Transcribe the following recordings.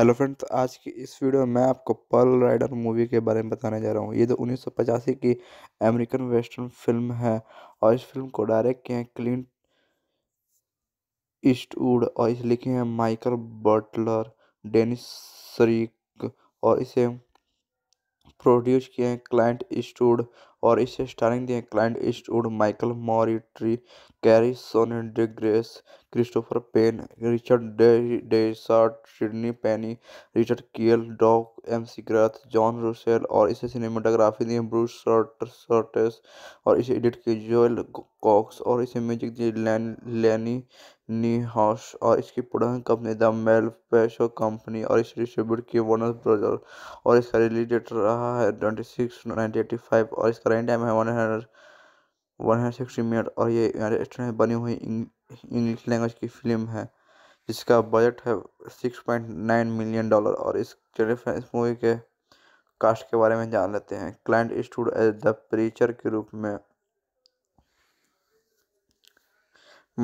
Hello friends आज की इस वीडियो में मैं आपको पर्ल राइडर मूवी के बारे में बताने जा रहा हूँ ये तो उन्नीस की अमेरिकन वेस्टर्न फिल्म है और इस फिल्म को डायरेक्ट किए हैं क्लिंट ईस्टवुड और इसे लिखे हैं माइकल बटलर डेनिस शरीक और इसे प्रोड्यूस किए हैं क्लाइंट ईस्टवुड और इसे स्टारिंग दिए हैं Clint Eastwood Michael Moriarty Carrie Snodgress Christopher Penn Richard Dysart Sydney Penny Richard Kiel Doug McGrath John Russell और इसे सिनेमाटोग्राफी दी ब्रूस सर्टेस और इसे एडिट किए जोएल कॉक्स और इसे म्यूजिक दिए लैन लैनी नीहाश और इसकी production company the Malpaso company और इसे डिस्ट्रीब्यूट किए वर्नर ब्रदर और इसका रिलीज डेट रहा है twenty six nineteen eighty five और इसका रेंट टाइम है one hundred one hundred sixty minute और ये यूनाइटेड स्टेट में बनी हुई इंग्लिश लैंग्वेज की फिल्म है जिसका बजट है six point nine million dollar और इस चलिए इस मूवी के कास्ट के बारे में जान लेते हैं Clint Eastwood as the preacher के रूप में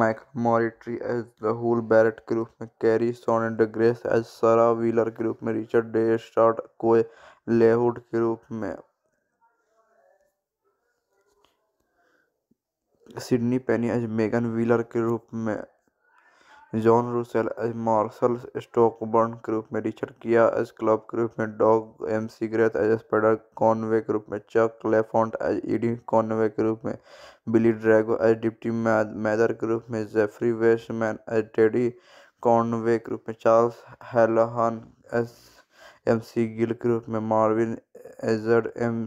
Mike Moriarty as the Hull Barret के रूप में कैरी सोनेट ग्रेस एज सरा व्हीलर के रूप में रिचर्ड डे स्टार्ट कोए लेहुड के रूप में Sydney Penny as Megan Wheeler के रूप में John Russell as Marshal Stockburn के रूप में रिचर्ड किया एज क्लब के रूप में Doug McGrath as Spider Conway के रूप में Chuck Lafont as Eddie Conway के रूप में Billy Drago as Deputy Mather के रूप में Jeffrey Weissman as Teddy Conway के रूप में Charles Hallahan as McGill के रूप में मार्विन एजर्ड एम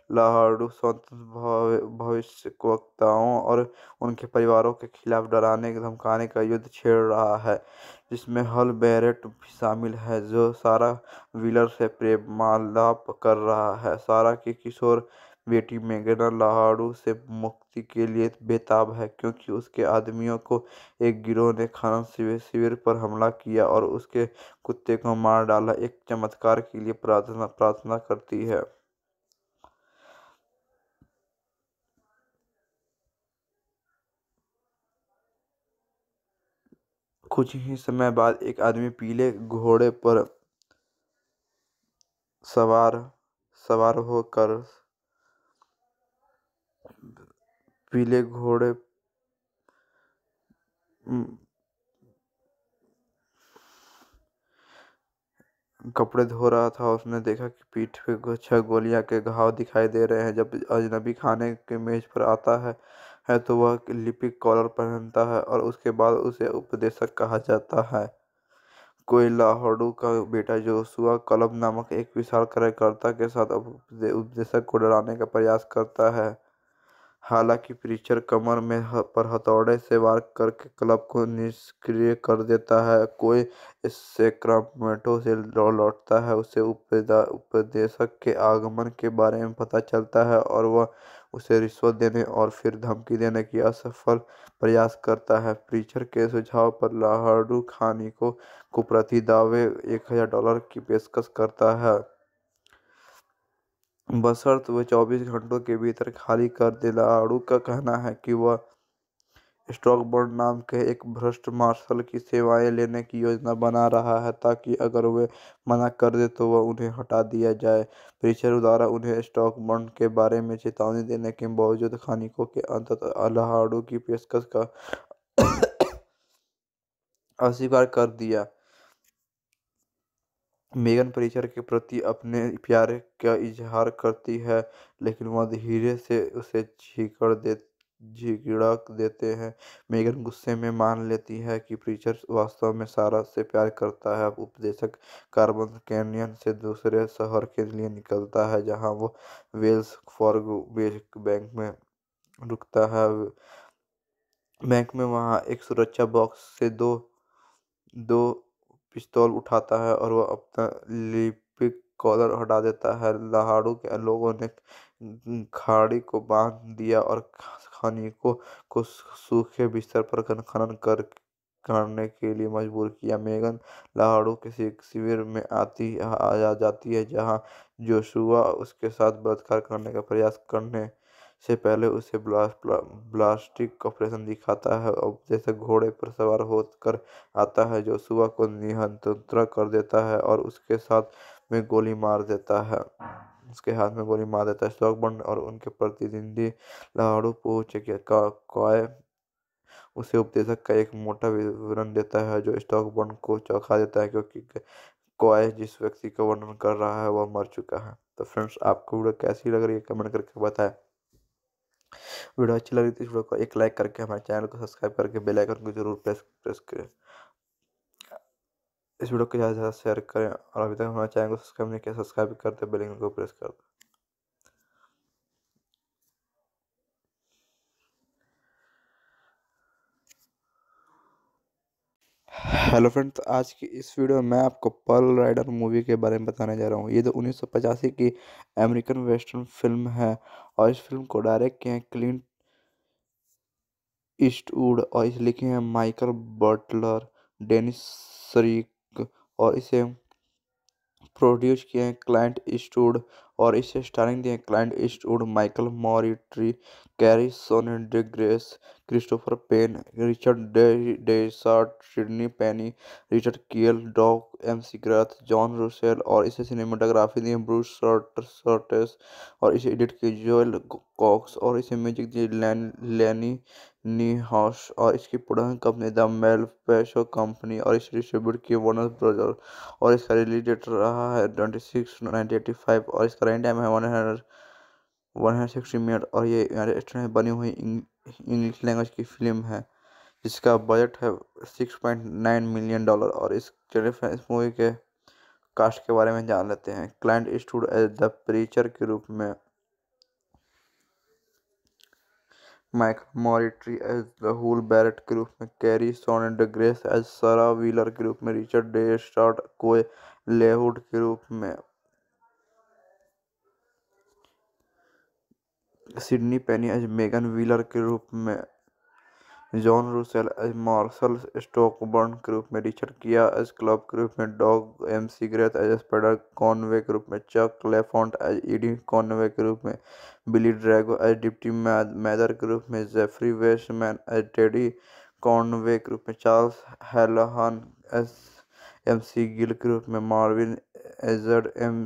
लहाड़ू स्वतंत्र भविष्य वक्ताओं और उनके परिवारों के खिलाफ डराने धमकाने का युद्ध छेड़ रहा है जिसमें हल बैरेट भी शामिल है जो सारा व्हीलर से प्रेमालाप कर रहा है सारा की किशोर बेटी मेगना लहाड़ू से मुक्ति के लिए बेताब है क्योंकि उसके आदमियों को एक गिरोह ने खनन शिविर शिविर पर हमला किया और उसके कुत्ते को मार डाला एक चमत्कार के लिए प्रार्थना प्रार्थना करती है कुछ ही समय बाद एक आदमी पीले घोड़े पर सवार सवार होकर पीले घोड़े कपड़े धो रहा था उसने देखा कि पीठ पे छह गोलियां के घाव दिखाई दे रहे हैं जब अजनबी खाने के मेज पर आता है है तो वह लिपिक कॉलर पहनता है और उसके बाद उसे उपदेशक कहा जाता है कोई लाहौड़ू का बेटा जोशुआ क्लब नामक एक विशाल कार्यकर्ता के साथ उपदेशक को डराने का प्रयास करता है हालांकि प्रीचर कमर में पर हथौड़े से वार करके क्लब को निष्क्रिय कर देता है कोई इससे क्रमेटो से लौटता है उसे उपदेशक के आगमन के बारे में पता चलता है और वह उसे रिश्वत देने और फिर धमकी देने की असफल प्रयास करता है प्रीचर के सुझाव पर लाहडू खानी को कुप्रति दावे एक हज़ार डॉलर की पेशकश करता है बशर्त वह चौबीस घंटों के भीतर खाली कर दे लाहड़ू का कहना है कि वह स्टॉक ब्रोकर नाम के एक भ्रष्ट मार्शल की सेवाएं लेने की योजना बना रहा है ताकि अगर वे मना कर दे तो उन्हें हटा दिया जाए प्रीचर द्वारा उन्हें स्टॉकब्रोड के बारे में चेतावनी देने के बावजूद खानिकों के अंततः अलहाड़ो की पेशकश का अस्वीकार कर दिया मेगन परिचर के प्रति अपने प्यार का इजहार करती है लेकिन वह धीरे से उसे छीकर देती झिड़क देते हैं मेगन गुस्से में मान लेती है कि प्रीचर वास्तव में सारा से प्यार करता है उपदेशक कार्बन कैनियन से दूसरे शहर के लिए निकलता है जहां वो वेल्स फॉर बैंक में रुकता है बैंक में वहां एक सुरक्षा बॉक्स से दो दो पिस्तौल उठाता है और वह अपना लिपिक कॉलर हटा देता है लहाड़ू के लोगों ने खाड़ी को बांध दिया और स्थानिकों को सूखे बिस्तर पर खनन कर करने के लिए मजबूर किया मेगन लाहौर के शिविर में आती आ जाती है जहां जोशुआ उसके साथ बलात्कार करने का प्रयास करने से पहले उसे ब्लास्ट ब्लास्टिक ऑपरेशन दिखाता है और जैसे घोड़े पर सवार होकर आता है जो सुबह को निहंत्र कर देता है और उसके साथ में गोली मार देता है उसके हाथ में गोली मार देता है स्टॉकबर्न और उनके प्रतिद्वंदी लाड़ू पोच का उसे उपदेशक का एक मोटा विवरण देता है जो स्टॉकबर्न को चौंका देता है क्योंकि कॉय जिस व्यक्ति का वर्णन कर रहा है वह मर चुका है तो फ्रेंड्स आपको वीडियो कैसी लग रही है कमेंट करके बताएं वीडियो अच्छी लगी तो इस वीडियो को एक लाइक करके हमारे चैनल को सब्सक्राइब करके बेल आइकन को जरूर प्रेस प्रेस करें इस वीडियो को ज़्यादा से ज़्यादा शेयर करें और अभी तक हमारे चैनल को सब्सक्राइब नहीं किया सब्सक्राइब कर दें बेल को प्रेस कर दें हेलो फ्रेंड्स आज की इस वीडियो में मैं आपको पर्ल राइडर मूवी के बारे में बताने जा रहा हूँ ये तो उन्नीस की अमेरिकन वेस्टर्न फिल्म है और इस फिल्म को डायरेक्ट किए हैं क्लिंट ईस्टवुड और इसे लिखे हैं माइकल बटलर डेनिस शरीक और इसे प्रोड्यूस किए हैं क्लाइंट ईस्टवुड और इसे स्टारिंग दिए हैं Clint Eastwood Michael Moriarty Carrie Snodgress Christopher Penn Richard day Dysart Sydney Penny Richard Kiel Doug McGrath John Russell और इसे सिनेमाटोग्राफी दिए ब्रूस शर्टस और इसे एडिट किए जोएल कॉक्स और इसे म्यूजिक दिए लैनी न्यूहाउस और इसकी production company the Malpaso company और इस डिस्ट्रीब्यूट की वनर ब्रदर और इसका रिलीज डेट रहा है twenty six nineteen eighty five और इसका रनिंग टाइम है one hundred one hundred sixty minute और ये यूनाइटेड स्टेट में बनी हुई इंग्लिश लैंग्वेज की फिल्म है जिसका बजट है six point nine million dollar और इस इस मूवी के कास्ट के बारे में जान लेते हैं Clint Eastwood as the preacher के रूप में Mike Moriarty as Rahul Barret के रूप में Carrie Snodgress as Sarah Wheeler के रूप में रिचर्ड डे स्टार्ट कोय लेहुड के रूप में Sydney Penny as Megan Wheeler के रूप में John Russell as Marshal Stockburn के रूप में रिचर्ड किया एज क्लब के रूप में Doug McGrath as Spider Conway के रूप में Chuck Lafont as Eddie Conway के रूप में Billy Drago as Deputy Mather के रूप में Jeffrey Weissman as Teddy Conway के रूप में Charles Hallahan as McGill के रूप में मार्विन एजर्ड एम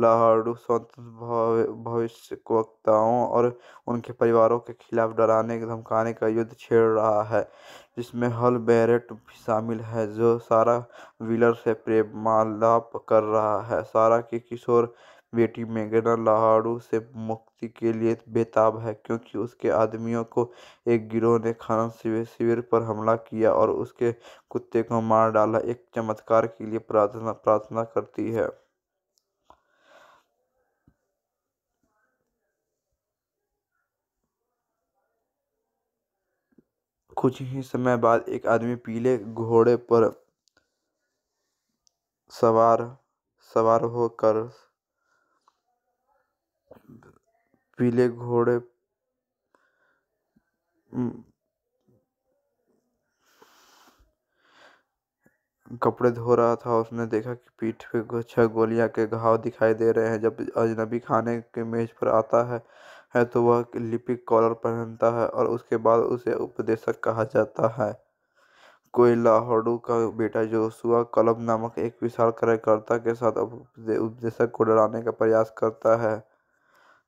लहाड़ू स्वतंत्र भविष्य वक्ताओं और उनके परिवारों के खिलाफ डराने धमकाने का युद्ध छेड़ रहा है जिसमें हल बैरेट भी शामिल है जो सारा व्हीलर से प्रेमालाप कर रहा है सारा की किशोर बेटी मेगना लहाड़ू से मुक्ति के लिए बेताब है क्योंकि उसके आदमियों को एक गिरोह ने खनन शिविर शिविर पर हमला किया और उसके कुत्ते को मार डाला एक चमत्कार के लिए प्रार्थना प्रार्थना करती है कुछ ही समय बाद एक आदमी पीले घोड़े पर सवार सवार होकर पीले घोड़े कपड़े धो रहा था उसने देखा कि पीठ पे छह गोलियां के घाव दिखाई दे रहे हैं जब अजनबी खाने के मेज पर आता है है तो वह लिपिक कॉलर पहनता है और उसके बाद उसे उपदेशक कहा जाता है कोई लाहौडू का बेटा जो सुहा कलम नामक एक विशाल कार्यकर्ता के साथ उपदेशक को डराने का प्रयास करता है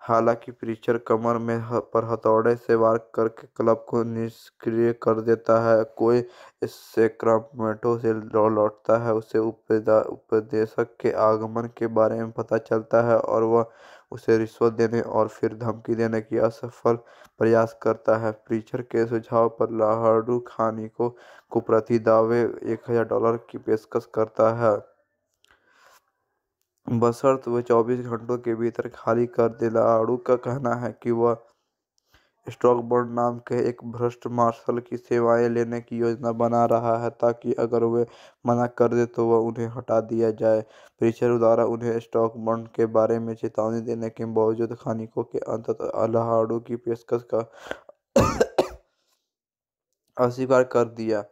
हालांकि प्रीचर कमर में पर हथौड़े से वार करके क्लब को निष्क्रिय कर देता है कोई इससे क्रमेटो से लौटता है उसे उपदेशक के आगमन के बारे में पता चलता है और वह उसे रिश्वत देने और फिर धमकी देने की असफल प्रयास करता है प्रीचर के सुझाव पर लाहौर खानी को कुप्रति दावे एक हज़ार डॉलर की पेशकश करता है बशर्त वह चौबीस घंटों के भीतर खाली कर दे लाड़ू का कहना है कि वह स्टॉक ब्रोकर नाम के एक भ्रष्ट मार्शल की सेवाएं लेने की योजना बना रहा है ताकि अगर वे मना कर दे तो वह उन्हें हटा दिया जाए परीक्षण द्वारा उन्हें स्टॉक बॉन्ड के बारे में चेतावनी देने के बावजूद खानिकों के अंत अलहाड़ों की पेशकश का अस्वीकार कर दिया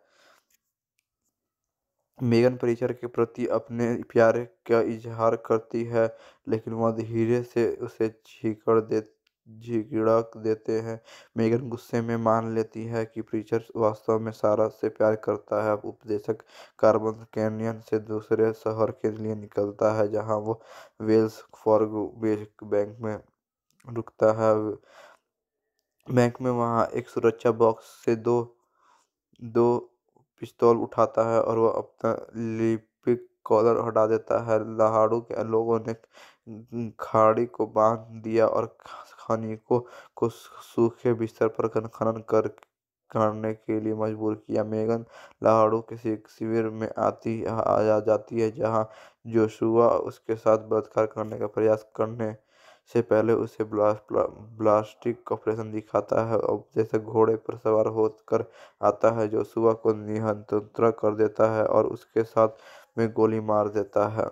मेगन परिचर के प्रति अपने प्यार का इजहार करती है लेकिन वह धीरे से उसे छीकर दे झिड़क देते हैं मेगन गुस्से में मान लेती है कि प्रीचर वास्तव में सारा से प्यार करता है उपदेशक कार्बन कैनियन से दूसरे शहर के लिए निकलता है जहां वो वेल्स फॉर्ग बैंक में रुकता है बैंक में वहां एक सुरक्षा बॉक्स से दो दो पिस्तौल उठाता है और वह अपना लिपिक कॉलर हटा देता है लहाड़ू के लोगों ने खाड़ी को बांध दिया और खानी को सूखे बिस्तर पर खनन करने के लिए मजबूर किया मेगन लाहौर के शिविर में आती आ जाती है जहां जोशुआ उसके साथ बलात्कार करने का प्रयास करने से पहले उसे ब्लास्ट ब्लास्टिक ऑपरेशन दिखाता है और जैसे घोड़े पर सवार होकर आता है जो को निहंत्र कर देता है और उसके साथ में गोली मार देता है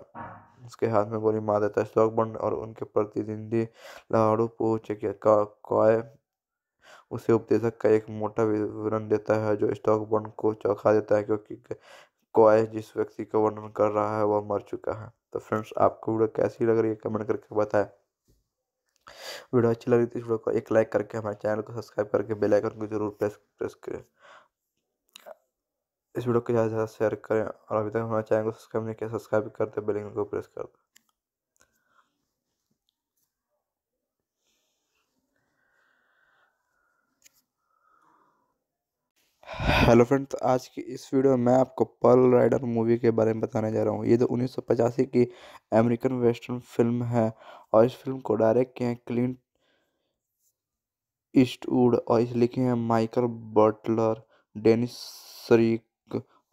उसके हाथ में गोली मार देता है स्टॉकब्रंड और उनके प्रतिद्वंदी लाड़ू पूछ का कॉय उसे उपदेशक का एक मोटा विवरण देता है जो स्टॉकबर्न को चौंका देता है क्योंकि कॉय जिस व्यक्ति का वर्णन कर रहा है वह मर चुका है तो फ्रेंड्स आपको वीडियो कैसी लग रही है कमेंट करके बताएं वीडियो अच्छी लग रही थी तो इस वीडियो को एक लाइक करके हमारे चैनल को सब्सक्राइब करके बेल आइकन को जरूर प्रेस प्रेस करें इस वीडियो को ज़्यादा से ज़्यादा शेयर करें और अभी तक हमारे चैनल को सब्सक्राइब नहीं किया सब्सक्राइब कर दें बेल आइकन को प्रेस कर दें हेलो फ्रेंड्स आज की इस वीडियो में मैं आपको पर्ल राइडर मूवी के बारे में बताने जा रहा हूँ ये तो उन्नीस की अमेरिकन वेस्टर्न फिल्म है और इस फिल्म को डायरेक्ट किए हैं क्लिंट ईस्टवुड और इसे लिखे हैं माइकल बटलर डेनिस शरीक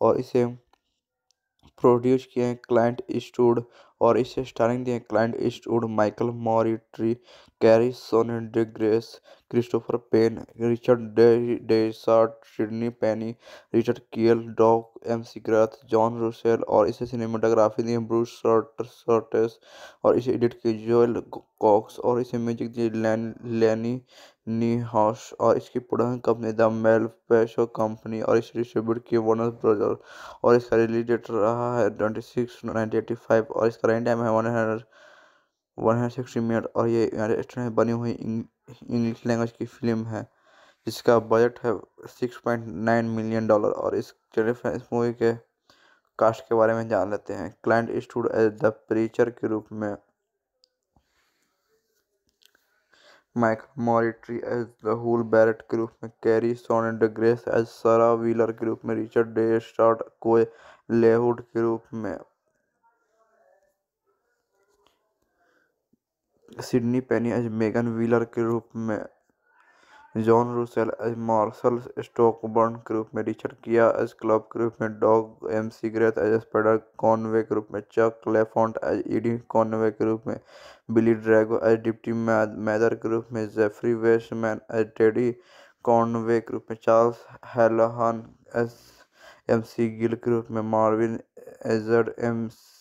और इसे प्रोड्यूस किए हैं क्लाइंट ईस्टवुड और इसे स्टारिंग दिए Clint Eastwood Michael Moriarty Carrie Snodgress Christopher Penn Richard Dysart Sydney Penny Richard Kiel Doug McGrath John Russell और इसे सिनेमाटोग्राफी दिए ब्रूस सर्टस और इसे एडिट किए जोएल कॉक्स और इसे म्यूजिक दिए लैनी Niehaus और इसकी production company the Malpaso company और इस डिस्ट्रीब्यूट की वर्नर ब्रदर और इसका रिलीज डेट रहा है ट्वेंटी सिक्स एटी फाइव और इसका रन टाइम है one hundred one hundred sixty minute और ये यूनाइटेड स्टेट में बनी हुई इंग्लिश लैंग्वेज की फिल्म है जिसका बजट है six point nine million dollar और इस इस मूवी के कास्ट के बारे में जान लेते हैं Clint Eastwood as the preacher के रूप में Mike Moriarty as Rahul Barret के रूप में Carrie Snodgress as Sarah Wheeler के रूप में रिचर्ड डे स्टार्ट कोए लेहुड के रूप में Sydney Penny as Megan Wheeler के रूप में John Russell as Marshal Stockburn के रूप में रिचर्ड किया एज क्लब के रूप में Doug McGrath as Spider Conway के रूप में Chuck Lafont as Eddie Conway के रूप में Billy Drago as Deputy Mather के रूप में Jeffrey Weissman as Teddy Conway के रूप में Charles Hallahan as McGill के रूप में मार्विन एजर एम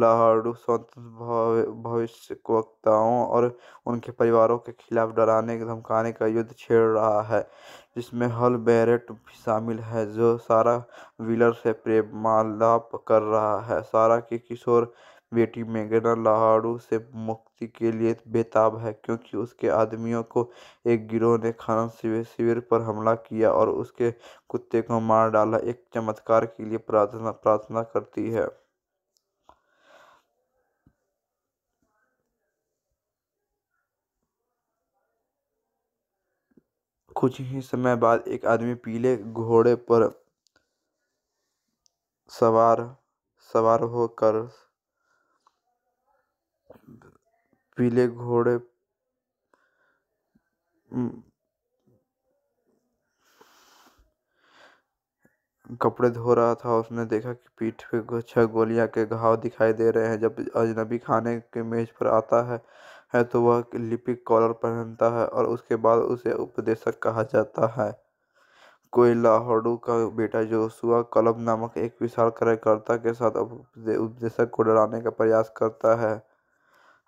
लहाड़ू स्वतंत्र भविष्य वक्ताओं और उनके परिवारों के खिलाफ डराने धमकाने का युद्ध छेड़ रहा है जिसमें हल बैरेट भी शामिल है जो सारा व्हीलर से प्रेमालाप कर रहा है सारा की किशोर बेटी मेगना लहाड़ू से मुक्ति के लिए बेताब है क्योंकि उसके आदमियों को एक गिरोह ने खनन शिविर शिविर पर हमला किया और उसके कुत्ते को मार डाला एक चमत्कार के लिए प्रार्थना प्रार्थना करती है कुछ ही समय बाद एक आदमी पीले घोड़े पर सवार सवार होकर पीले घोड़े कपड़े धो रहा था उसने देखा कि पीठ पे छह गोलियां के घाव दिखाई दे रहे हैं जब अजनबी खाने के मेज पर आता है है तो वह लिपिक कॉलर पहनता है और उसके बाद उसे उपदेशक कहा जाता है कोई लाहौड़ू का बेटा जो सुआ क्लब नामक एक विशाल कार्यकर्ता के साथ उपदेशक को डराने का प्रयास करता है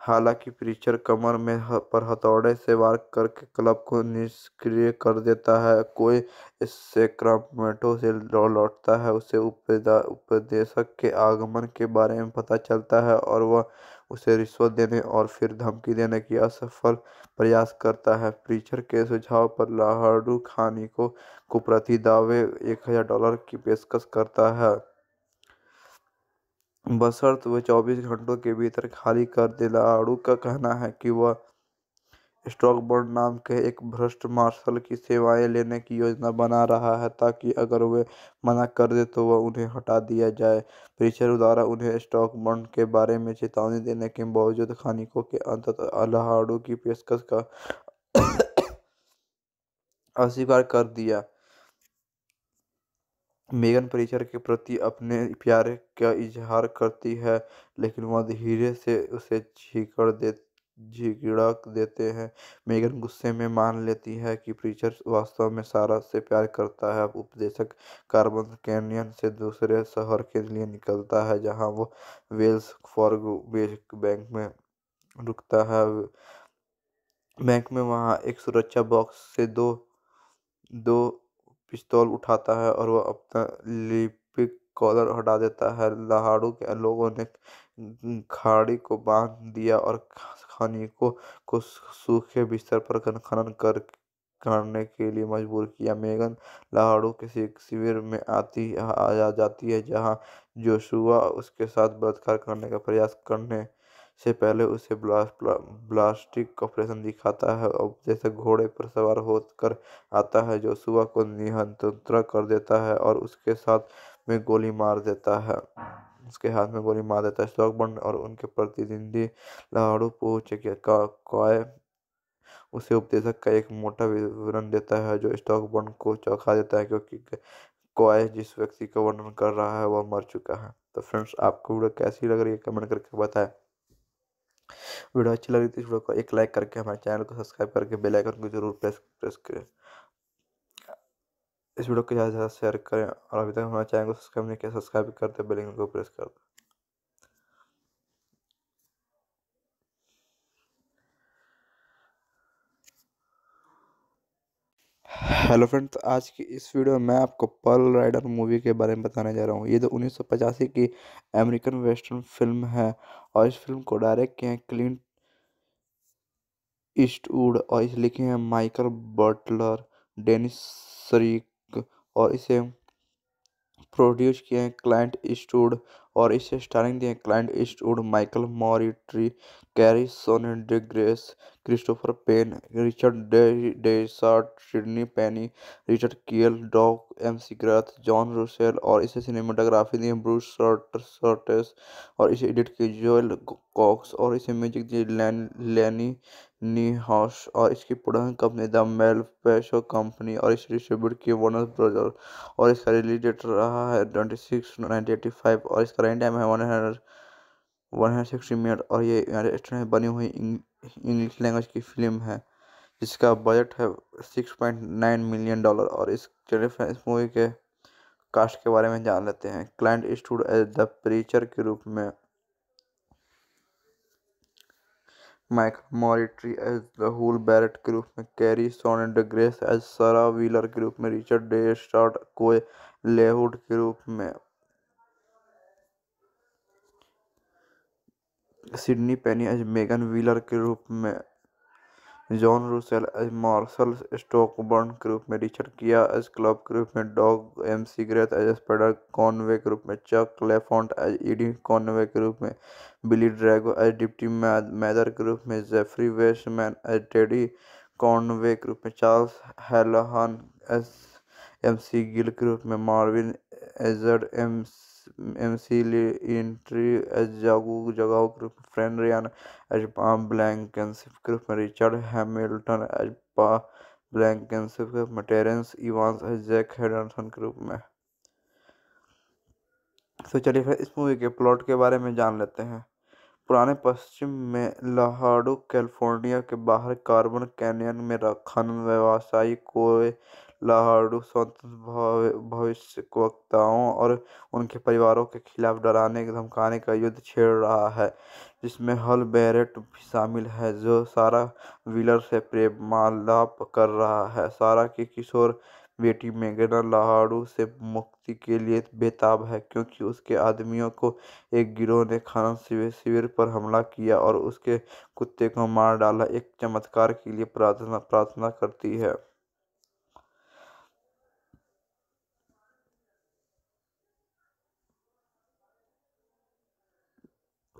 हालांकि प्रीचर कमर में पर हथौड़े से वार करके क्लब को निष्क्रिय कर देता है कोई इससे क्रमेटो से लौटता है उसे उपदेशक के आगमन के बारे में पता चलता है और वह उसे रिश्वत देने और फिर धमकी देने की असफल प्रयास करता है प्रीचर के सुझाव पर लाहडू खानी को कुप्रति दावे एक हज़ार डॉलर की पेशकश करता है बशर्त वह चौबीस घंटों के भीतर खाली कर दे लाहड़ू का कहना है कि वह स्टॉक ब्रोकर नाम के एक भ्रष्ट मार्शल की सेवाएं लेने की योजना बना रहा है ताकि अगर वे मना कर दे तो उन्हें हटा दिया जाए प्रीचर द्वारा उन्हें स्टॉक बॉन्ड के बारे में चेतावनी देने के बावजूद खानिकों के अंततः अलहाड़ो की पेशकश का अस्वीकार कर दिया मेगन परिचर के प्रति अपने प्यार का इजहार करती है लेकिन वह धीरे से उसे छीकर देती झिड़क देते हैं मेगन गुस्से में मान लेती है कि प्रीचर वास्तव में सारा से प्यार करता है उपदेशक कार्बन कैनियन से दूसरे शहर के लिए निकलता है जहां वो वेल्स फॉर बैंक में रुकता है बैंक में वहां एक सुरक्षा बॉक्स से दो दो पिस्तौल उठाता है और वह अपना लिपिक कॉलर हटा देता है लहाड़ू के लोगों ने खाड़ी को बांध दिया और स्थानिकों को सूखे बिस्तर पर खनन कर करने के लिए मजबूर किया मेगन लाहौर के शिविर में आती आ जाती है जहां जोशुआ उसके साथ बलात्कार करने का प्रयास करने से पहले उसे ब्लास्ट ब्लास्टिक ऑपरेशन दिखाता है और जैसे घोड़े पर सवार होकर आता है जो सुबह को निहंत्र कर देता है और उसके साथ में गोली मार देता है उसके हाथ में गोली मार देता है स्लॉगबॉन्ड और उनके प्रतिद्वंदी लाड़ू पोच का कॉय उसे उपदेशक का एक मोटा विवरण देता है जो स्टॉकबॉन्ड को चौंका देता है क्योंकि कॉय जिस व्यक्ति का वर्णन कर रहा है वह मर चुका है तो फ्रेंड्स आपको वीडियो कैसी लग रही है कमेंट करके बताएं वीडियो अच्छी लगी तो इस वीडियो को एक लाइक करके हमारे चैनल को सब्सक्राइब करके बेल आइकन को जरूर प्रेस प्रेस करें इस वीडियो को ज़्यादा से ज़्यादा शेयर करें और अभी तक हमारे चैनल को सब्सक्राइब नहीं किया सब्सक्राइब कर दें बेल को प्रेस कर दें हेलो फ्रेंड्स आज की इस वीडियो में मैं आपको पर्ल राइडर मूवी के बारे में बताने जा रहा हूँ ये तो उन्नीस की अमेरिकन वेस्टर्न फिल्म है और इस फिल्म को डायरेक्ट किए हैं क्लिंट ईस्टवुड और इसे लिखे हैं माइकल बटलर डेनिस शरीक और इसे प्रोड्यूस किए हैं क्लाइंट ईस्टवुड और इसे स्टारिंग दिए हैं Clint Eastwood Michael Moriarty Carrie Snodgress Christopher Penn Richard day Dysart Sydney Penny Richard Kiel Doug McGrath John Russell और इसे सिनेमाटोग्राफी दिए ब्रूस सर्टस और इसे एडिट किए जोएल कॉक्स और इसे म्यूजिक दिए लैनी नीहास और इसकी production company the Malpaso company और इस डिस्ट्रीब्यूट की वनर ब्रदर और इसका रिलीज डेट रहा है twenty six nineteen eighty five और इसका रनिंग टाइम है one hundred one hundred sixty minute और ये यूनाइटेड स्टेट में बनी हुई इंग्लिश लैंग्वेज की फिल्म है जिसका बजट है six point nine million dollar और इस इस मूवी के कास्ट के बारे में जान लेते हैं Clint Eastwood as the preacher के रूप में Mike Moriarty as Rahul Barret के रूप में Carrie Snodgress as Sarah Wheeler के रूप में रिचर्ड डे स्टार्ट कोय लेहुड के रूप में Sydney Penny as Megan Wheeler के रूप में John Russell as Marshal Stockburn के रूप में रिचर्ड किया एज क्लब के रूप में Doug McGrath as Spider Conway के रूप में Chuck Lafont as Eddie Conway के रूप में Billy Drago as Deputy Mather के रूप में Jeffrey Weissman as Teddy Conway के रूप में Charles Hallahan as McGill के रूप में मार्विन एजर्ड M Richard Hamilton H Pa Blankenship चलिए फिर इस मूवी के प्लॉट के बारे में जान लेते हैं पुराने पश्चिम में लहाड़ो कैलिफोर्निया के बाहर कार्बन कैनियन में खनन व्यवसायी को लहाड़ू स्वतंत्र भविष्य वक्ताओं और उनके परिवारों के खिलाफ डराने धमकाने का युद्ध छेड़ रहा है जिसमें हल बैरेट भी शामिल है जो सारा व्हीलर से प्रेमालाप कर रहा है सारा की किशोर बेटी मेगना लहाड़ू से मुक्ति के लिए बेताब है क्योंकि उसके आदमियों को एक गिरोह ने खनन शिविर शिविर पर हमला किया और उसके कुत्ते को मार डाला एक चमत्कार के लिए प्रार्थना प्रार्थना करती है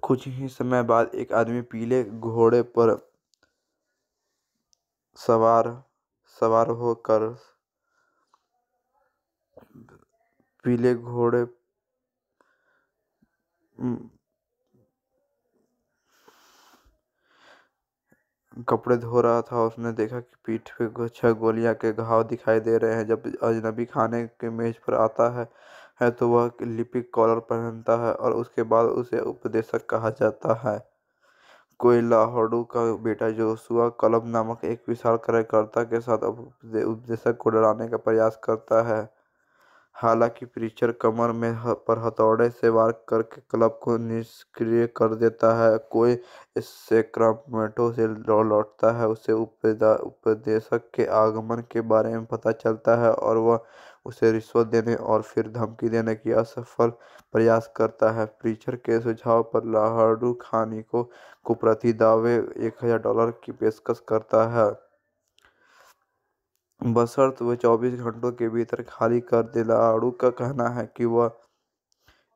कुछ ही समय बाद एक आदमी पीले घोड़े पर सवार सवार होकर पीले घोड़े कपड़े धो रहा था उसने देखा कि पीठ पे छह गोलियां के घाव दिखाई दे रहे हैं जब अजनबी खाने के मेज पर आता है है तो वह लिपिक कॉलर पहनता है और उसके बाद उसे उपदेशक कहा जाता है कोई लाहौडू का बेटा जो सुहा कलम नामक एक विशाल कार्यकर्ता के साथ उपदेशक को डराने का प्रयास करता है हालांकि प्रीचर कमर में पर हथौड़े से वार करके क्लब को निष्क्रिय कर देता है कोई इससे क्रमेटो से लौटता है उसे उपदेशक के आगमन के बारे में पता चलता है और वह उसे रिश्वत देने और फिर धमकी देने की असफल प्रयास करता है प्रीचर के सुझाव पर लाहडू खानी को कुप्रति दावे एक हज़ार डॉलर की पेशकश करता है बशर्त वह चौबीस घंटों के भीतर खाली कर दे लाहड़ू का कहना है कि वह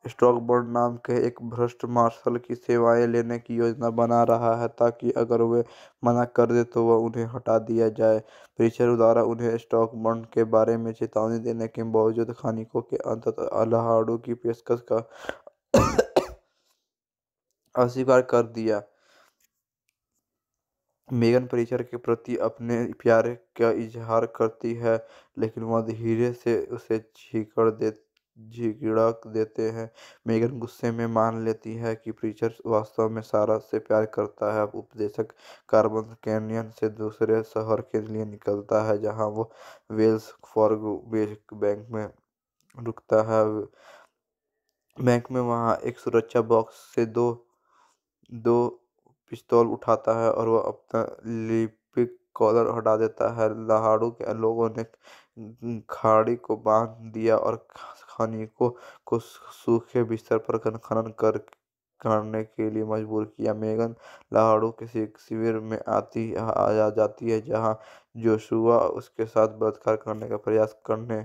स्टॉक ब्रोकर नाम के एक भ्रष्ट मार्शल की सेवाएं लेने की योजना बना रहा है ताकि अगर वे मना कर दे तो वह उन्हें हटा दिया जाए परीक्षण द्वारा उन्हें स्टॉक बॉन्ड के बारे में चेतावनी देने के बावजूद खानिकों के अंत अलहाड़ों की पेशकश का अस्वीकार कर दिया मेगन परिचर के प्रति अपने प्यार का इजहार करती है लेकिन वह धीरे से उसे छीकर दे झिड़क देते हैं मेगन गुस्से में मान लेती है कि प्रीचर वास्तव में सारा से प्यार करता है उपदेशक कार्बन कैनियन से दूसरे शहर के लिए निकलता है जहां वो वेल्स फॉर्ग बैंक में रुकता है बैंक में वहां एक सुरक्षा बॉक्स से दो दो पिस्तौल उठाता है और वह अपना लिपिक कॉलर हटा देता है लहाड़ू के लोगों ने खाड़ी को बांध दिया और खानी को कुछ सूखे बिस्तर पर खनन कर करने के लिए मजबूर किया मेगन लाहौर के शिविर में आती आ जाती है जहां जोशुआ उसके साथ बलात्कार करने का प्रयास करने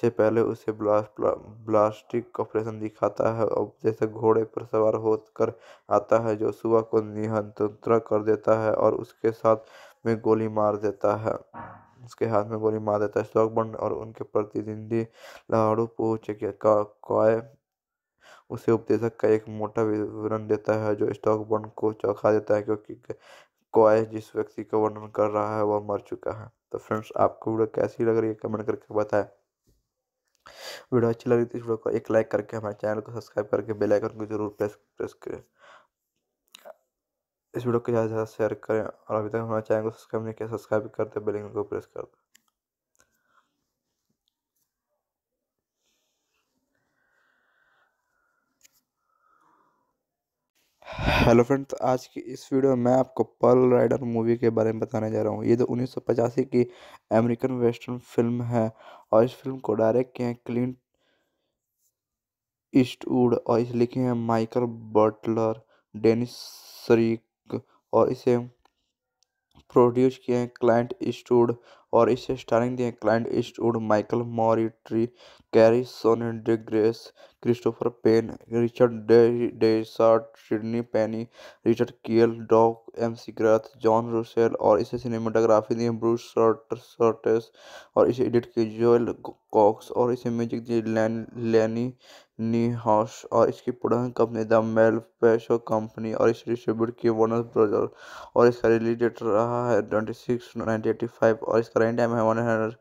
से पहले उसे ब्लास्ट ब्लास्टिक ऑपरेशन दिखाता है और जैसे घोड़े पर सवार होकर आता है जोशुआ को निहंत्र कर देता है और उसके साथ में गोली मार देता है उसके हाथ में गोली मार देता है स्टॉकब्रंड और उनके प्रतिद्वंदी लाहौर पोच का कॉय उसे उपदेशक का एक मोटा विवरण देता है जो स्टॉकबर्न को चौंका देता है क्योंकि कॉय जिस व्यक्ति का वर्णन कर रहा है वह मर चुका है तो फ्रेंड्स आपको वीडियो कैसी लग रही है कमेंट करके बताएं वीडियो अच्छी लग रही थी तो इस वीडियो को एक लाइक करके हमारे चैनल को सब्सक्राइब करके बेल आइकन को जरूर प्रेस प्रेस करें इस वीडियो को ज़्यादा से ज़्यादा शेयर करें और अभी तक हमारे चैनल को सब्सक्राइब नहीं किया सब्सक्राइब कर दें बेल आइकन को प्रेस कर दें हेलो फ्रेंड्स आज की इस वीडियो में मैं आपको पर्ल राइडर मूवी के बारे में बताने जा रहा हूँ ये तो उन्नीस की अमेरिकन वेस्टर्न फिल्म है और इस फिल्म को डायरेक्ट किए हैं क्लिंट ईस्टवुड और इसे लिखे हैं माइकल बटलर डेनिस शरीक और इसे प्रोड्यूस किए हैं क्लाइंट स्टूड और इसे स्टारिंग दिए Clint Eastwood Michael Moriarty Carrie Snodgress Christopher Penn Richard Dysart Sydney Penny Richard Kiel Doug McGrath John Russell और इसे सिनेमाटोग्राफी दी ब्रूस सर्टस और इसे एडिट किए जोएल कॉक्स और इसे म्यूजिक दिए लैन लैनी नीहाश और इसकी production company the Malpaso company और इसे डिस्ट्रीब्यूट किए वनर ब्रदर और इसका रिलीज डेट रहा है twenty six nineteen eighty five और इसका रेंट टाइम है one hundred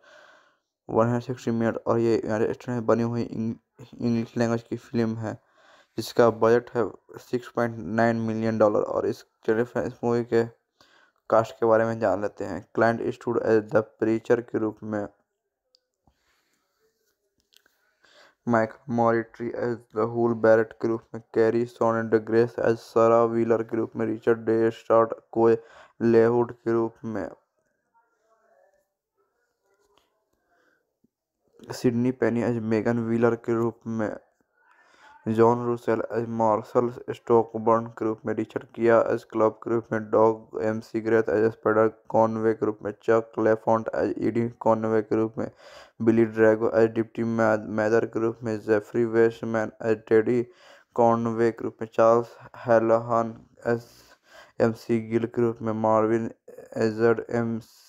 one hundred sixty minute और ये यूनाइटेड स्टेट में बनी हुई इंग्लिश लैंग्वेज की फिल्म है जिसका बजट है six point nine million dollar और इस चलिए इस मूवी के कास्ट के बारे में जान लेते हैं Clint Eastwood as the preacher के रूप में Mike Moriarty as the Hull Barret के रूप में कैरी एंड ग्रेस एज सरा व्हीलर के रूप में रिचर्ड डे स्टार्ट कोए लेहुड के रूप में Sydney Penny as Megan Wheeler के रूप में John Russell as Marshal Stockburn के रूप में रिचर्ड किया एज क्लब के रूप में Doug McGrath as Spider Conway के रूप में Chuck Lafont as Eddie Conway के रूप में Billy Drago as Deputy Mather के रूप में Jeffrey Weissman as Teddy Conway के रूप में Charles Hallahan as McGill के रूप में मार्विन एजर्ड एम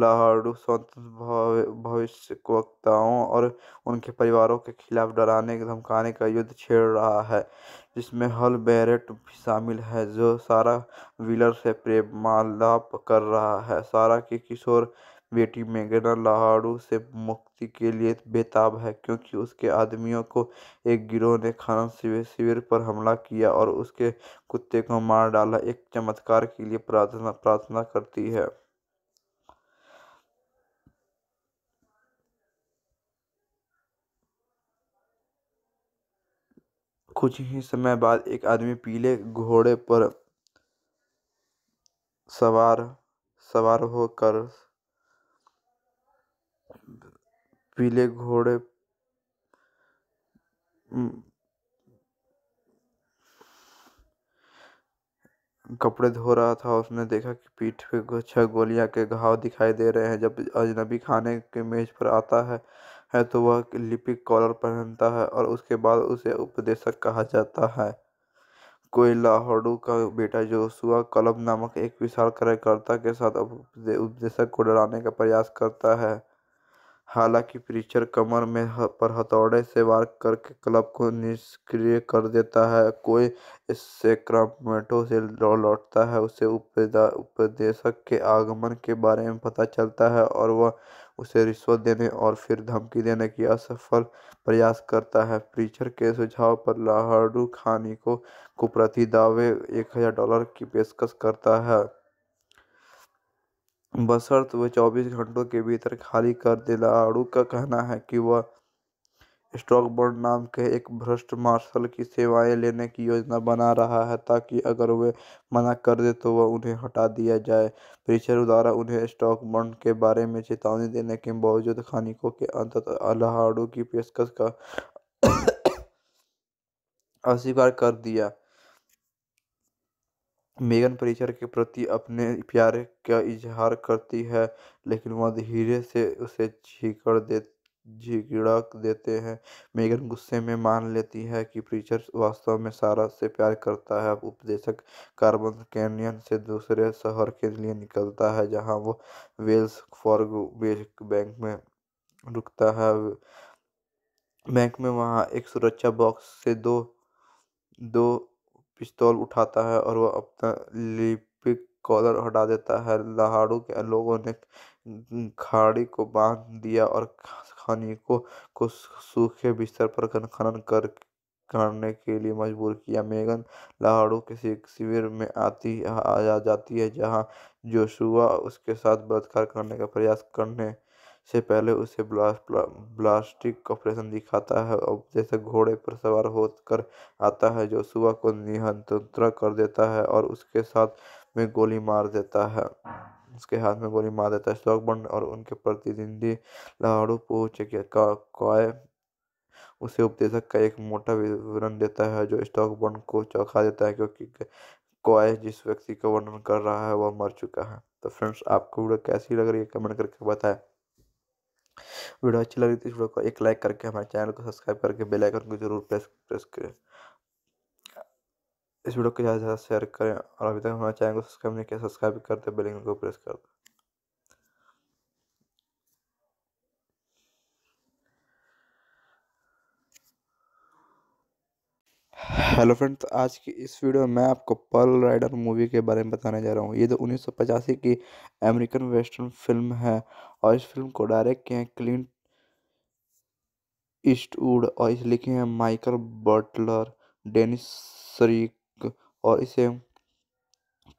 लहाड़ू स्वतंत्र भविष्य वक्ताओं और उनके परिवारों के खिलाफ डराने धमकाने का युद्ध छेड़ रहा है जिसमें हल बैरेट भी शामिल है जो सारा व्हीलर से प्रेमालाप कर रहा है सारा की किशोर बेटी मेगना लहाड़ू से मुक्ति के लिए बेताब है क्योंकि उसके आदमियों को एक गिरोह ने खनन शिविर शिविर पर हमला किया और उसके कुत्ते को मार डाला एक चमत्कार के लिए प्रार्थना प्रार्थना करती है कुछ ही समय बाद एक आदमी पीले घोड़े पर सवार सवार होकर पीले घोड़े कपड़े धो रहा था उसने देखा कि पीठ पे छह गोलियां के घाव दिखाई दे रहे हैं जब अजनबी खाने के मेज पर आता है है तो वह लिपिक कॉलर पहनता है और उसके बाद उसे उपदेशक कहा जाता है कोई लाहौड़ू का बेटा जो सुआ क्लब नामक एक विशाल कार्यकर्ता के साथ उपदेशक को डराने का प्रयास करता है हालांकि प्रीचर कमर में पर हथौड़े से वार करके क्लब को निष्क्रिय कर देता है कोई इससे क्रमेटो से लौटता है उसे उपदेशक के आगमन के बारे में पता चलता है और वह उसे रिश्वत देने और फिर धमकी देने की असफल प्रयास करता है प्रीचर के सुझाव पर लाहडू खानी को कुप्रति दावे एक हज़ार डॉलर की पेशकश करता है बशर्त वह चौबीस घंटों के भीतर खाली कर दे लाहड़ू का कहना है कि वह स्टॉक ब्रोकर नाम के एक भ्रष्ट मार्शल की सेवाएं लेने की योजना बना रहा है ताकि अगर वे मना कर दे तो उन्हें हटा दिया जाए प्रीचर द्वारा उन्हें स्टॉकब्रोकर के बारे में चेतावनी देने के बावजूद खानिकों के अंततः अलहाड़ो की पेशकश का अस्वीकार कर दिया मेगन परिचर के प्रति अपने प्यार का इजहार करती है लेकिन वह धीरे से उसे छीकर देती झिड़क देते हैं मेगन गुस्से में मान लेती है कि प्रीचर वास्तव में सारा से प्यार करता है उपदेशक कार्बन कैनियन से दूसरे शहर के लिए निकलता है जहां वो वेल्स फॉर बैंक में रुकता है बैंक में वहां एक सुरक्षा बॉक्स से दो दो पिस्तौल उठाता है और वह अपना लिपिक कॉलर हटा देता है लहाड़ू के लोगों ने खाड़ी को बांध दिया और स्थानिकों को सूखे बिस्तर पर खनन कर करने के लिए मजबूर किया मेगन लाहौर के शिविर में आती आ जाती है जहां जोशुआ उसके साथ बलात्कार करने का प्रयास करने से पहले उसे ब्लास्ट ब्लास्टिक ऑपरेशन दिखाता है और जैसे घोड़े पर सवार होकर आता है जो सुबह को निहंतुत्र कर देता है और उसके साथ में गोली मार देता है उसके हाथ में गोली मार देता है स्लॉगबॉन्ड और उनके प्रतिद्वंदी लाड़ू पोच का उसे उपदेशक का एक मोटा विवरण देता है जो स्टॉकबॉन्ड को चौंका देता है क्योंकि कॉय जिस व्यक्ति का वर्णन कर रहा है वह मर चुका है तो फ्रेंड्स आपको वीडियो कैसी लग रही है कमेंट करके बताएं वीडियो अच्छी लगी तो इस वीडियो को एक लाइक करके हमारे चैनल को सब्सक्राइब करके बेल आइकन को जरूर प्रेस प्रेस करें इस वीडियो को ज़्यादा से ज़्यादा शेयर करें और अभी तक हमारे चैनल को सब्सक्राइब नहीं किया सब्सक्राइब कर दें बेल को प्रेस कर दें हेलो फ्रेंड्स आज की इस वीडियो में मैं आपको पर्ल राइडर मूवी के बारे में बताने जा रहा हूँ ये तो उन्नीस की अमेरिकन वेस्टर्न फिल्म है और इस फिल्म को डायरेक्ट किए हैं क्लिंट ईस्टवुड और इसे लिखे हैं माइकल बटलर डेनिस शरीक और इसे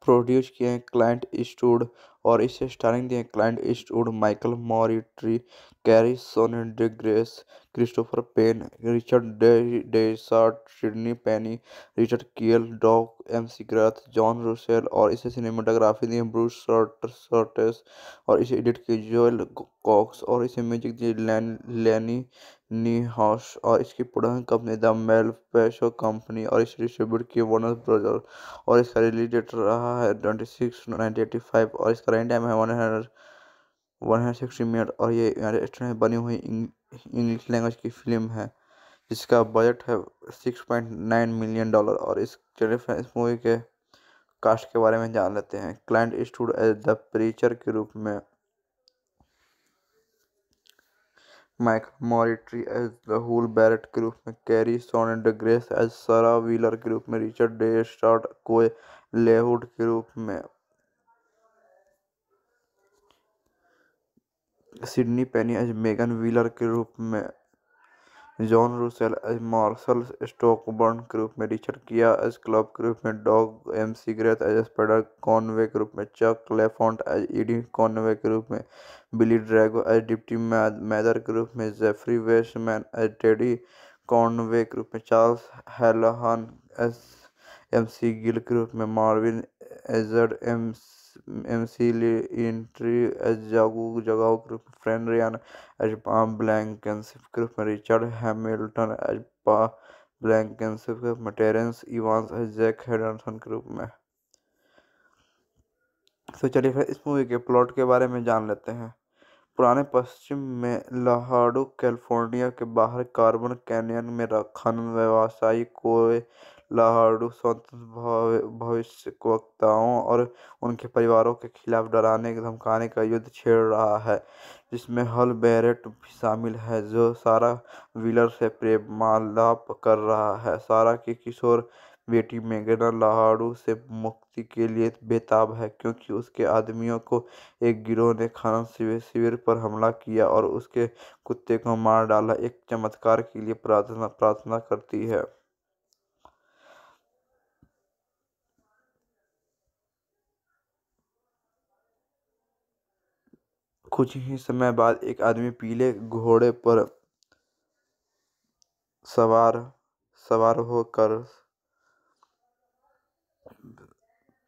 प्रोड्यूस किए हैं क्लाइंट ईस्टवुड और इसे स्टारिंग दिए Clint Eastwood Michael Moriarty Carrie Snodgress Christopher Penn Richard Dysart Sydney Penny Richard Kiel Doug McGrath John Russell और इसे सिनेमाटोग्राफी दी ब्रूस सर्टेस और इसे एडिट किया जोएल कॉक्स और इसे म्यूजिक दी लैन लैनी नी हॉश और इसकी production company the Malpaso company और इसे डिस्ट्रीब्यूट किए वार्नर ब्रदर और इसका रिलीज डेट रहा है twenty six nineteen eighty five और इसका रन टाइम है one hundred one hundred sixty minute और ये यूनाइटेड स्टेट में बनी हुई इंग्लिश लैंग्वेज की फिल्म है जिसका बजट है six point nine million dollar और इस इस मूवी के कास्ट के बारे में जान लेते हैं Clint Eastwood as the preacher के रूप में Mike Moriarty as the Hull Barret के रूप में Carrie and grace as सरा व्हीलर के रूप में रिचर्ड डे स्टार्ट कोए लेहुड के रूप में Sydney Penny as Megan Wheeler के रूप में John Russell as Marshal Stockburn के रूप में रिचर्ड किया एज क्लब के रूप में Doug McGrath as Spider Conway के रूप में Chuck Lafont as Eddie Conway के रूप में Billy Drago as Deputy Mather के रूप में Jeffrey Weissman as Teddy Conway के रूप में Charles Hallahan as McGill के रूप में मार्विन एजर्ड M Richard Hamilton H Pa Blankenship चलिए फिर इस मूवी के प्लॉट के बारे में जान लेते हैं पुराने पश्चिम में लहाड़ो कैलिफोर्निया के बाहर कार्बन कैनियन में खनन व्यवसायी को लहाड़ू स्वतंत्र भविष्य वक्ताओं और उनके परिवारों के खिलाफ डराने धमकाने का युद्ध छेड़ रहा है जिसमें हल बैरेट भी शामिल है जो सारा व्हीलर से प्रेमालाप कर रहा है सारा की किशोर बेटी मेगना लाहाड़ू से मुक्ति के लिए बेताब है क्योंकि उसके आदमियों को एक गिरोह ने खनन शिविर शिविर पर हमला किया और उसके कुत्ते को मार डाला एक चमत्कार के लिए प्रार्थना प्रार्थना करती है कुछ ही समय बाद एक आदमी पीले घोड़े पर सवार सवार होकर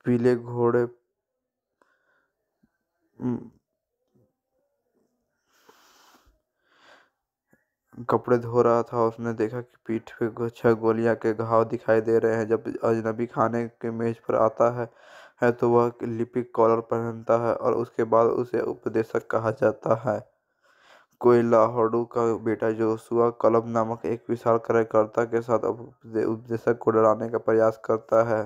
पीले घोड़े कपड़े धो रहा था उसने देखा कि पीठ पे छह गोलियां के घाव दिखाई दे रहे हैं जब अजनबी खाने के मेज पर आता है है तो वह लिपिक कॉलर पहनता है और उसके बाद उसे उपदेशक कहा जाता है कोई लाहौडू का बेटा जोशुआ कलम नामक एक विशाल कार्यकर्ता के साथ उपदेशक को डराने का प्रयास करता है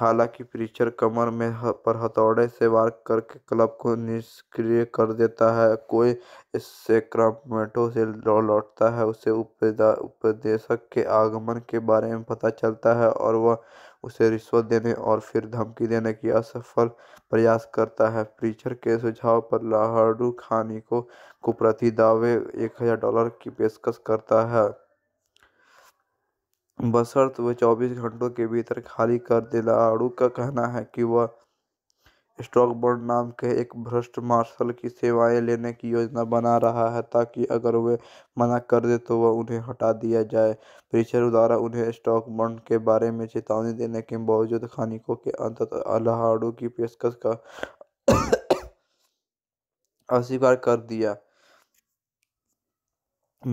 हालांकि प्रीचर कमर में पर हथौड़े से वार करके क्लब को निष्क्रिय कर देता है कोई इससे क्रमेटो से लौटता है उसे उपदेशक के आगमन के बारे में पता चलता है और वह उसे रिश्वत देने और फिर धमकी देने की असफल प्रयास करता है प्रीचर के सुझाव पर लाहडू खानी को कुप्रति दावे एक हज़ार डॉलर की पेशकश करता है बशर्त वह चौबीस घंटों के भीतर खाली कर दे लाहड़ू का कहना है कि वह स्टॉक ब्रोकर नाम के एक भ्रष्ट मार्शल की सेवाएं लेने की योजना बना रहा है ताकि अगर वे मना कर दे तो वह उन्हें हटा दिया जाए प्रीचर द्वारा उन्हें स्टॉक बॉन्ड के बारे में चेतावनी देने के बावजूद खानिकों के अंततः अल्हाड़ों की पेशकश का अस्वीकार कर दिया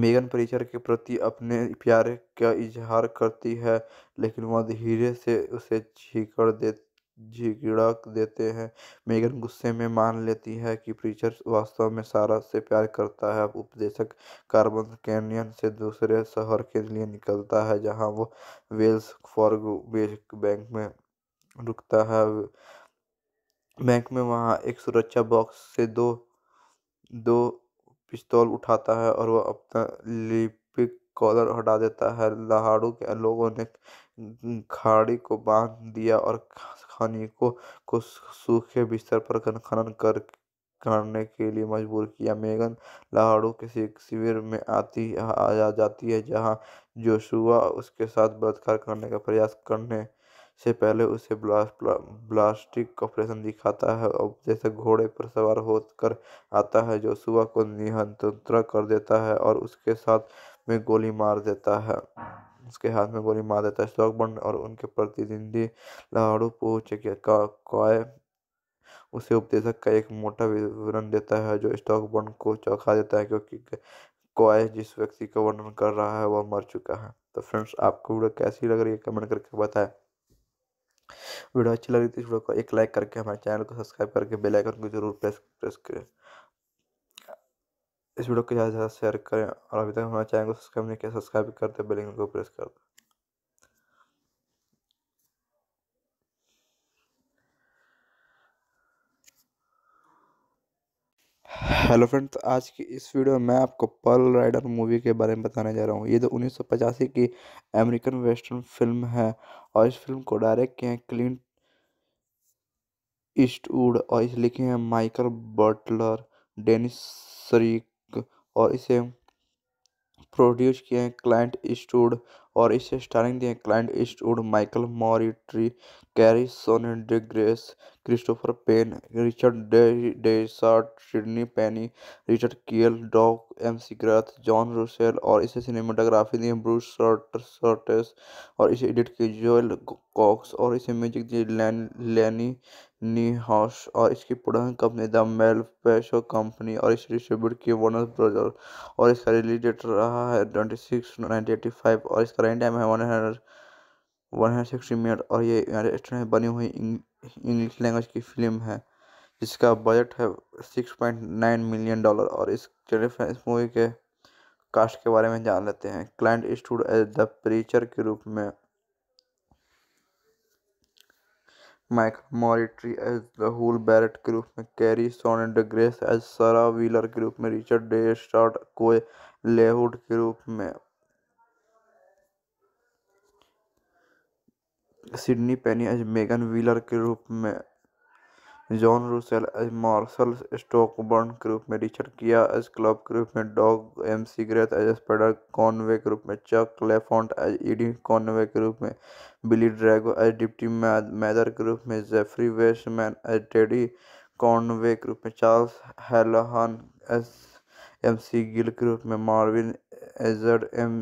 मेगन परिचर के प्रति अपने प्यार का इजहार करती है लेकिन वह धीरे से उसे छीकर दे झिड़क देते हैं मेगन गुस्से में मान लेती है कि प्रीचर वास्तव में सारा से प्यार करता है उपदेशक कार्बन कैनियन से दूसरे शहर के लिए निकलता है जहां वो वेल्स फॉर्ग बैंक में रुकता है बैंक में वहां एक सुरक्षा बॉक्स से दो दो पिस्तौल उठाता है और वह अपना लिपिक कॉलर हटा देता है लहाड़ू के लोगों ने खाड़ी को बांध दिया और खानी को कुछ सूखे बिस्तर पर खनन कर करने के लिए मजबूर किया मेगन लाहौर के शिविर में आती आ जाती है जहां जोशुआ उसके साथ बलात्कार करने का प्रयास करने से पहले उसे ब्लास्ट ब्लास्टिक ऑपरेशन दिखाता है और जैसे घोड़े पर सवार होकर आता है जोशुआ को निहंत्र कर देता है और उसके साथ में गोली मार देता है उसके हाथ में गोली मार देता है स्टॉकब्रंड और उनके प्रतिद्वंदी लाड़ू पूछ का कॉय उसे उपदेशक का एक मोटा विवरण देता है जो स्टॉकबर्न को चौंका देता है क्योंकि कॉय जिस व्यक्ति का वर्णन कर रहा है वह मर चुका है तो फ्रेंड्स आपको वीडियो कैसी लग रही है कमेंट करके बताएं वीडियो अच्छी लग रही थी तो इस वीडियो को एक लाइक करके हमारे चैनल को सब्सक्राइब करके बेल आइकन को जरूर प्रेस प्रेस करें इस वीडियो को ज़्यादा से ज़्यादा शेयर करें और अभी तक हमारे चैनल को सब्सक्राइब नहीं किया सब्सक्राइब कर दें बेल आइकन को प्रेस कर दें हेलो फ्रेंड्स आज की इस वीडियो में मैं आपको पर्ल राइडर मूवी के बारे में बताने जा रहा हूँ ये तो उन्नीस की अमेरिकन वेस्टर्न फिल्म है और इस फिल्म को डायरेक्ट किए हैं क्लिंट ईस्टवुड और इसे लिखे हैं माइकल बटलर डेनिस शरीक और इसे प्रोड्यूस किए हैं क्लाइंट ईस्टवुड और इसे स्टारिंग दिए Clint Eastwood Michael Moriarty Carrie Snodgress Christopher Penn Richard Dysart Sydney Penny Richard Kiel Doug McGrath John Russell और इसे सिनेमाटोग्राफी दिए ब्रूस सर्टस और इसे एडिट किए जोएल कॉक्स और इसे म्यूजिक दिए लैनी Niehaus और इसकी production company the Malpaso company और इस डिस्ट्रीब्यूट की वार्नर ब्रदर और इसका रिलीज डेट रहा है ट्वेंटी सिक्स एटी फाइव और इसका रन टाइम है one hundred one hundred sixty minute और ये यूनाइटेड स्टेट में बनी हुई इंग्लिश लैंग्वेज की फिल्म है जिसका बजट है six point nine million dollar और इस इस मूवी के कास्ट के बारे में जान लेते हैं Clint Eastwood as the preacher के रूप में Mike Moriarty as Rahul Barret के रूप में Carrie Snodgress as Sarah Wheeler के रूप में रिचर्ड डे स्टार्ट कोए लेहुड के रूप में Sydney Penny as Megan Wheeler के रूप में John Russell as Marshal Stockburn के रूप में रिचर्ड किया एज क्लब के रूप में Doug McGrath as Spider Conway के रूप में Chuck Lafont as Eddie Conway के रूप में Billy Drago as Deputy Mather के रूप में Jeffrey Weissman as Teddy Conway के रूप में Charles Hallahan as McGill के रूप में मार्विन एजर्ड एम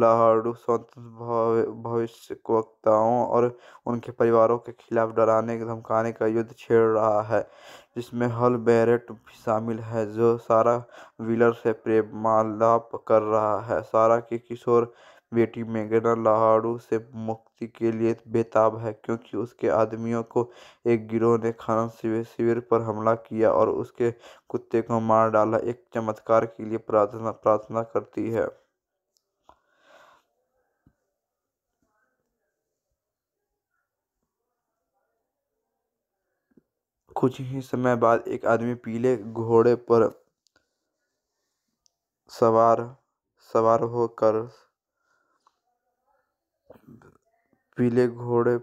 लहाड़ू स्वतंत्र भविष्य वक्ताओं और उनके परिवारों के खिलाफ डराने धमकाने का युद्ध छेड़ रहा है जिसमें हल बैरेट भी शामिल है जो सारा व्हीलर से प्रेमालाप कर रहा है सारा की किशोर बेटी मेगना लहाड़ू से मुक्ति के लिए बेताब है क्योंकि उसके आदमियों को एक गिरोह ने खनन शिविर शिविर पर हमला किया और उसके कुत्ते को मार डाला एक चमत्कार के लिए प्रार्थना प्रार्थना करती है कुछ ही समय बाद एक आदमी पीले घोड़े पर सवार सवार होकर पीले घोड़े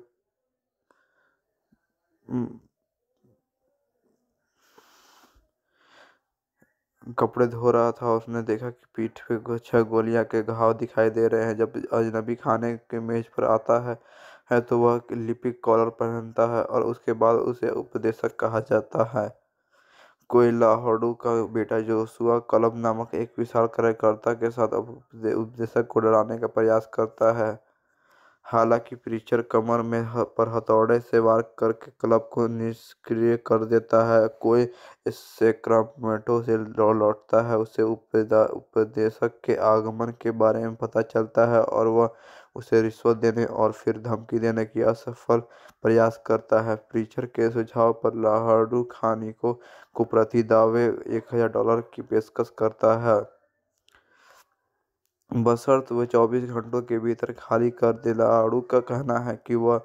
कपड़े धो रहा था उसने देखा कि पीठ पे छह गोलियां के घाव दिखाई दे रहे हैं जब अजनबी खाने के मेज पर आता है है तो वह लिपिक कॉलर पहनता है और उसके बाद उसे उपदेशक कहा जाता है कोई लाहौड़ू का बेटा जो सुआ क्लब नामक एक विशाल कार्यकर्ता के साथ उपदेशक को डराने का प्रयास करता है हालांकि प्रीचर कमर में पर हथौड़े से वार करके क्लब को निष्क्रिय कर देता है कोई इससे क्रमेटो से लौटता है उसे उपदेशक के आगमन के बारे में पता चलता है और वह उसे रिश्वत देने और फिर धमकी देने की असफल प्रयास करता है प्रीचर के सुझाव पर लाहडू खानी को कुप्रति दावे एक हज़ार डॉलर की पेशकश करता है बशर्त वह चौबीस घंटों के भीतर खाली कर दे लाहड़ू का कहना है कि वह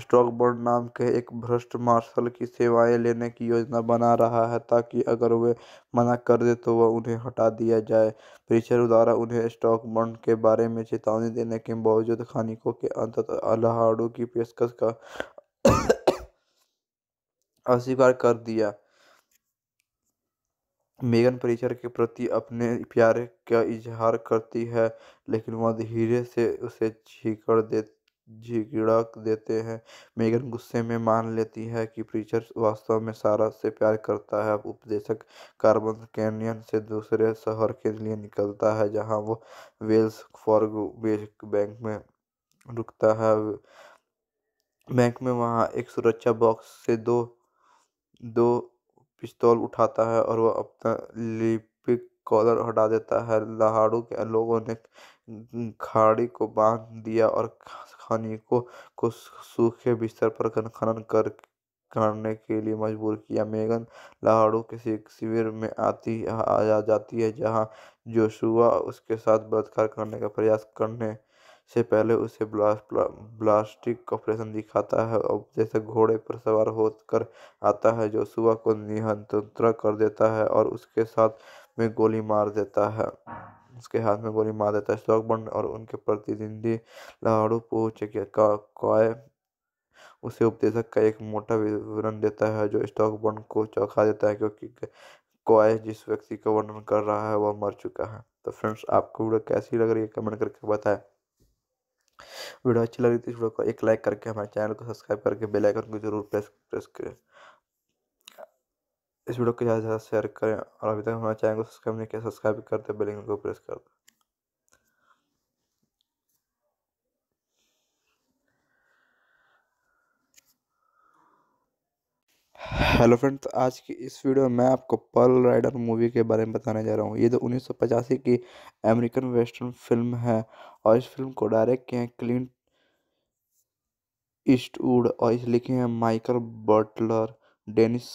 स्टॉक ब्रोकर नाम के एक भ्रष्ट मार्शल की सेवाएं लेने की योजना बना रहा है ताकि अगर वे मना कर दे तो उन्हें हटा दिया जाए प्रीचर द्वारा उन्हें स्टॉकब्रोकर के बारे में चेतावनी देने के बावजूद खानिकों के अंततः अलहाड़ो की पेशकश का अस्वीकार कर दिया मेगन परिचर के प्रति अपने प्यार का इजहार करती है लेकिन वह धीरे से उसे छीकर देती झिड़क देते हैं मेगन गुस्से में मान लेती है कि प्रीचर वास्तव में सारा से प्यार करता है उपदेशक कार्बन कैनियन से दूसरे शहर के लिए निकलता है जहां वो वेल्स फॉर बैंक में रुकता है बैंक में वहां एक सुरक्षा बॉक्स से दो दो पिस्तौल उठाता है और वह अपना लिपिक कॉलर हटा देता है लहाड़ू के लोगों ने खाड़ी को बांध दिया और खानी को सूखे बिस्तर पर खनन करने के लिए मजबूर किया मेगन लाहौर के शिविर में आती आ जाती है जहां जोशुआ उसके साथ बलात्कार करने का प्रयास करने से पहले उसे ब्लास्ट ब्लास्टिक ऑपरेशन दिखाता है और जैसे घोड़े पर सवार होकर आता है जो सुबह को नियंत्रण कर देता है और उसके साथ में गोली मार देता है उसके हाथ में गोली मार देता है स्लॉगबॉन्ड और उनके प्रतिद्वंदी लाड़ू पोच का उसे उपदेशक का एक मोटा विवरण देता है जो स्टॉकबॉन्ड को चौंका देता है क्योंकि कॉय जिस व्यक्ति का वर्णन कर रहा है वह मर चुका है तो फ्रेंड्स आपको वीडियो कैसी लग रही है कमेंट करके बताएं वीडियो अच्छी लगी तो इस वीडियो को एक लाइक करके हमारे चैनल को सब्सक्राइब करके बेल आइकन को जरूर प्रेस प्रेस करें इस वीडियो को ज़्यादा से ज़्यादा शेयर करें और अभी तक हमारे चैनल को सब्सक्राइब नहीं किया सब्सक्राइब कर दें बेल को प्रेस कर दें हेलो फ्रेंड्स आज की इस वीडियो में मैं आपको पर्ल राइडर मूवी के बारे में बताने जा रहा हूँ ये तो उन्नीस की अमेरिकन वेस्टर्न फिल्म है और इस फिल्म को डायरेक्ट किए हैं क्लिंट ईस्टवुड और इस लिखे हैं माइकल बटलर डेनिस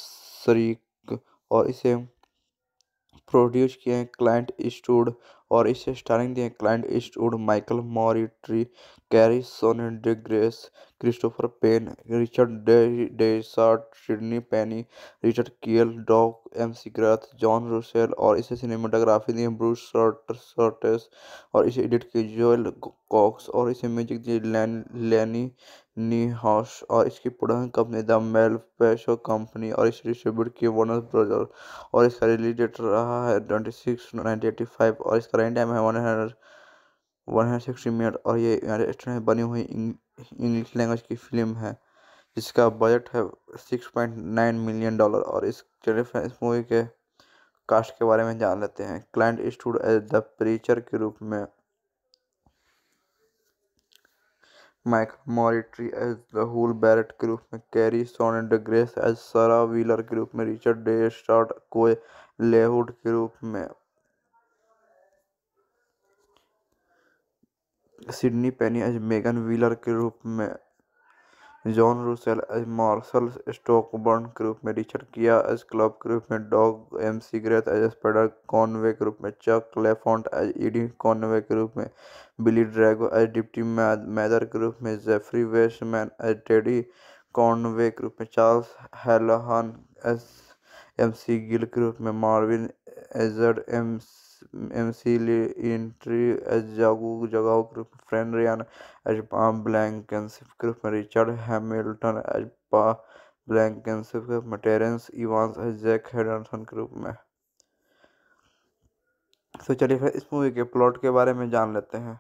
शरीक और इसे प्रोड्यूस किए हैं क्लाइंट ईस्टवुड और इसे स्टारिंग दिए हैं Clint Eastwood Michael Moriarty Carrie Snodgress Christopher Penn Richard day Dysart Sydney Penny Richard Kiel Doug McGrath John Russell और इसे सिनेमाटोग्राफी दिए ब्रूस शर्टस और इसे एडिट किए जोएल कॉक्स और इसे म्यूजिक दिए लैनी न्यूहाउस और इसकी production company the Malpaso company और इस डिस्ट्रीब्यूट की वनर ब्रदर और इसका रिलीज डेट रहा है twenty six nineteen eighty five और इसका रनिंग टाइम है one hundred one hundred sixty minute और ये यूनाइटेड स्टेट में बनी हुई इंग्लिश लैंग्वेज की फिल्म है जिसका बजट है six point nine million dollar और इस चलिए इस मूवी के कास्ट के बारे में जान लेते हैं Clint Eastwood as the preacher के रूप में Mike Moriarty as Rahul Barret के रूप में Carrie Snodgress as Sarah Wheeler के रूप में रिचर्ड डे स्टार्ट कोय लेहुड के रूप में Sydney Penny as Megan Wheeler के रूप में John Russell as Marshal Stockburn के रूप में रिचर्ड किया एज क्लब के रूप में Doug McGrath as Spider Conway के रूप में Chuck Lafont as Eddie Conway के रूप में Billy Drago as Deputy Mather के रूप में Jeffrey Weissman as Teddy Conway के रूप में Charles Hallahan as McGill के रूप में मार्विन एजर्ड M Richard Hamilton H Pa Blankenship group में जैक हेडनसन ग्रुप में तो चलिए फिर इस मूवी के प्लॉट के बारे में जान लेते हैं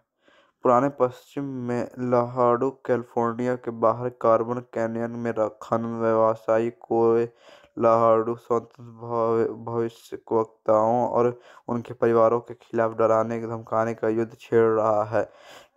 पुराने पश्चिम में लहाड़ो कैलिफोर्निया के बाहर कार्बन कैनियन में खनन व्यवसायी को लहाड़ू स्वतंत्र भविष्य वक्ताओं और उनके परिवारों के खिलाफ डराने धमकाने का युद्ध छेड़ रहा है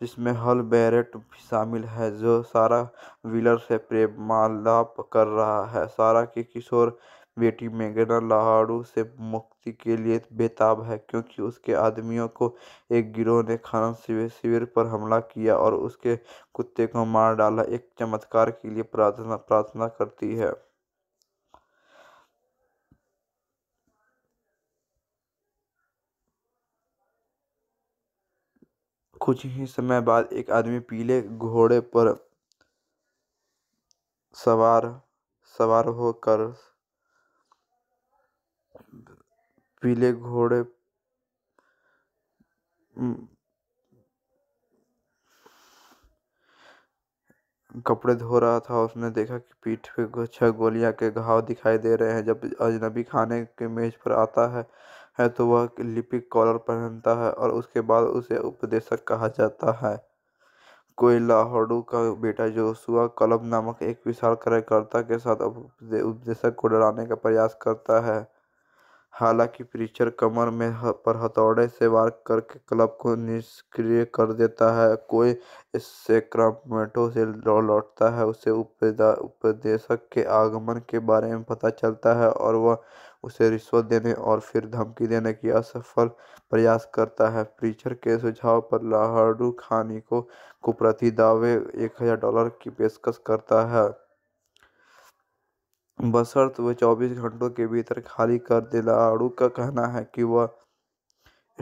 जिसमें हल बैरेट भी शामिल है जो सारा व्हीलर से प्रेमालाप कर रहा है सारा की किशोर बेटी मेगना लहाड़ू से मुक्ति के लिए बेताब है क्योंकि उसके आदमियों को एक गिरोह ने खनन शिविर शिविर पर हमला किया और उसके कुत्ते को मार डाला एक चमत्कार के लिए प्रार्थना प्रार्थना करती है कुछ ही समय बाद एक आदमी पीले घोड़े पर सवार सवार होकर पीले घोड़े कपड़े धो रहा था उसने देखा कि पीठ पे छह गोलियां के घाव दिखाई दे रहे हैं जब अजनबी खाने के मेज पर आता है है तो वह लिपिक कॉलर पहनता है और उसके बाद उसे उपदेशक कहा जाता है कोई लाहौडू का बेटा जो सुहा कलम नामक एक विशाल कार्यकर्ता के साथ उपदेशक को डराने का प्रयास करता है हालांकि प्रीचर कमर में पर हथौड़े से वार करके क्लब को निष्क्रिय कर देता है कोई इससे क्रमेटो से लौटता है उसे उपदेशक के आगमन के बारे में पता चलता है और वह उसे रिश्वत देने और फिर धमकी देने की असफल प्रयास करता है प्रीचर के सुझाव पर लाहडू खानी को कुप्रति दावे एक हज़ार डॉलर की पेशकश करता है बशर्त वह चौबीस घंटों के भीतर खाली कर दे लाहड़ू का कहना है कि वह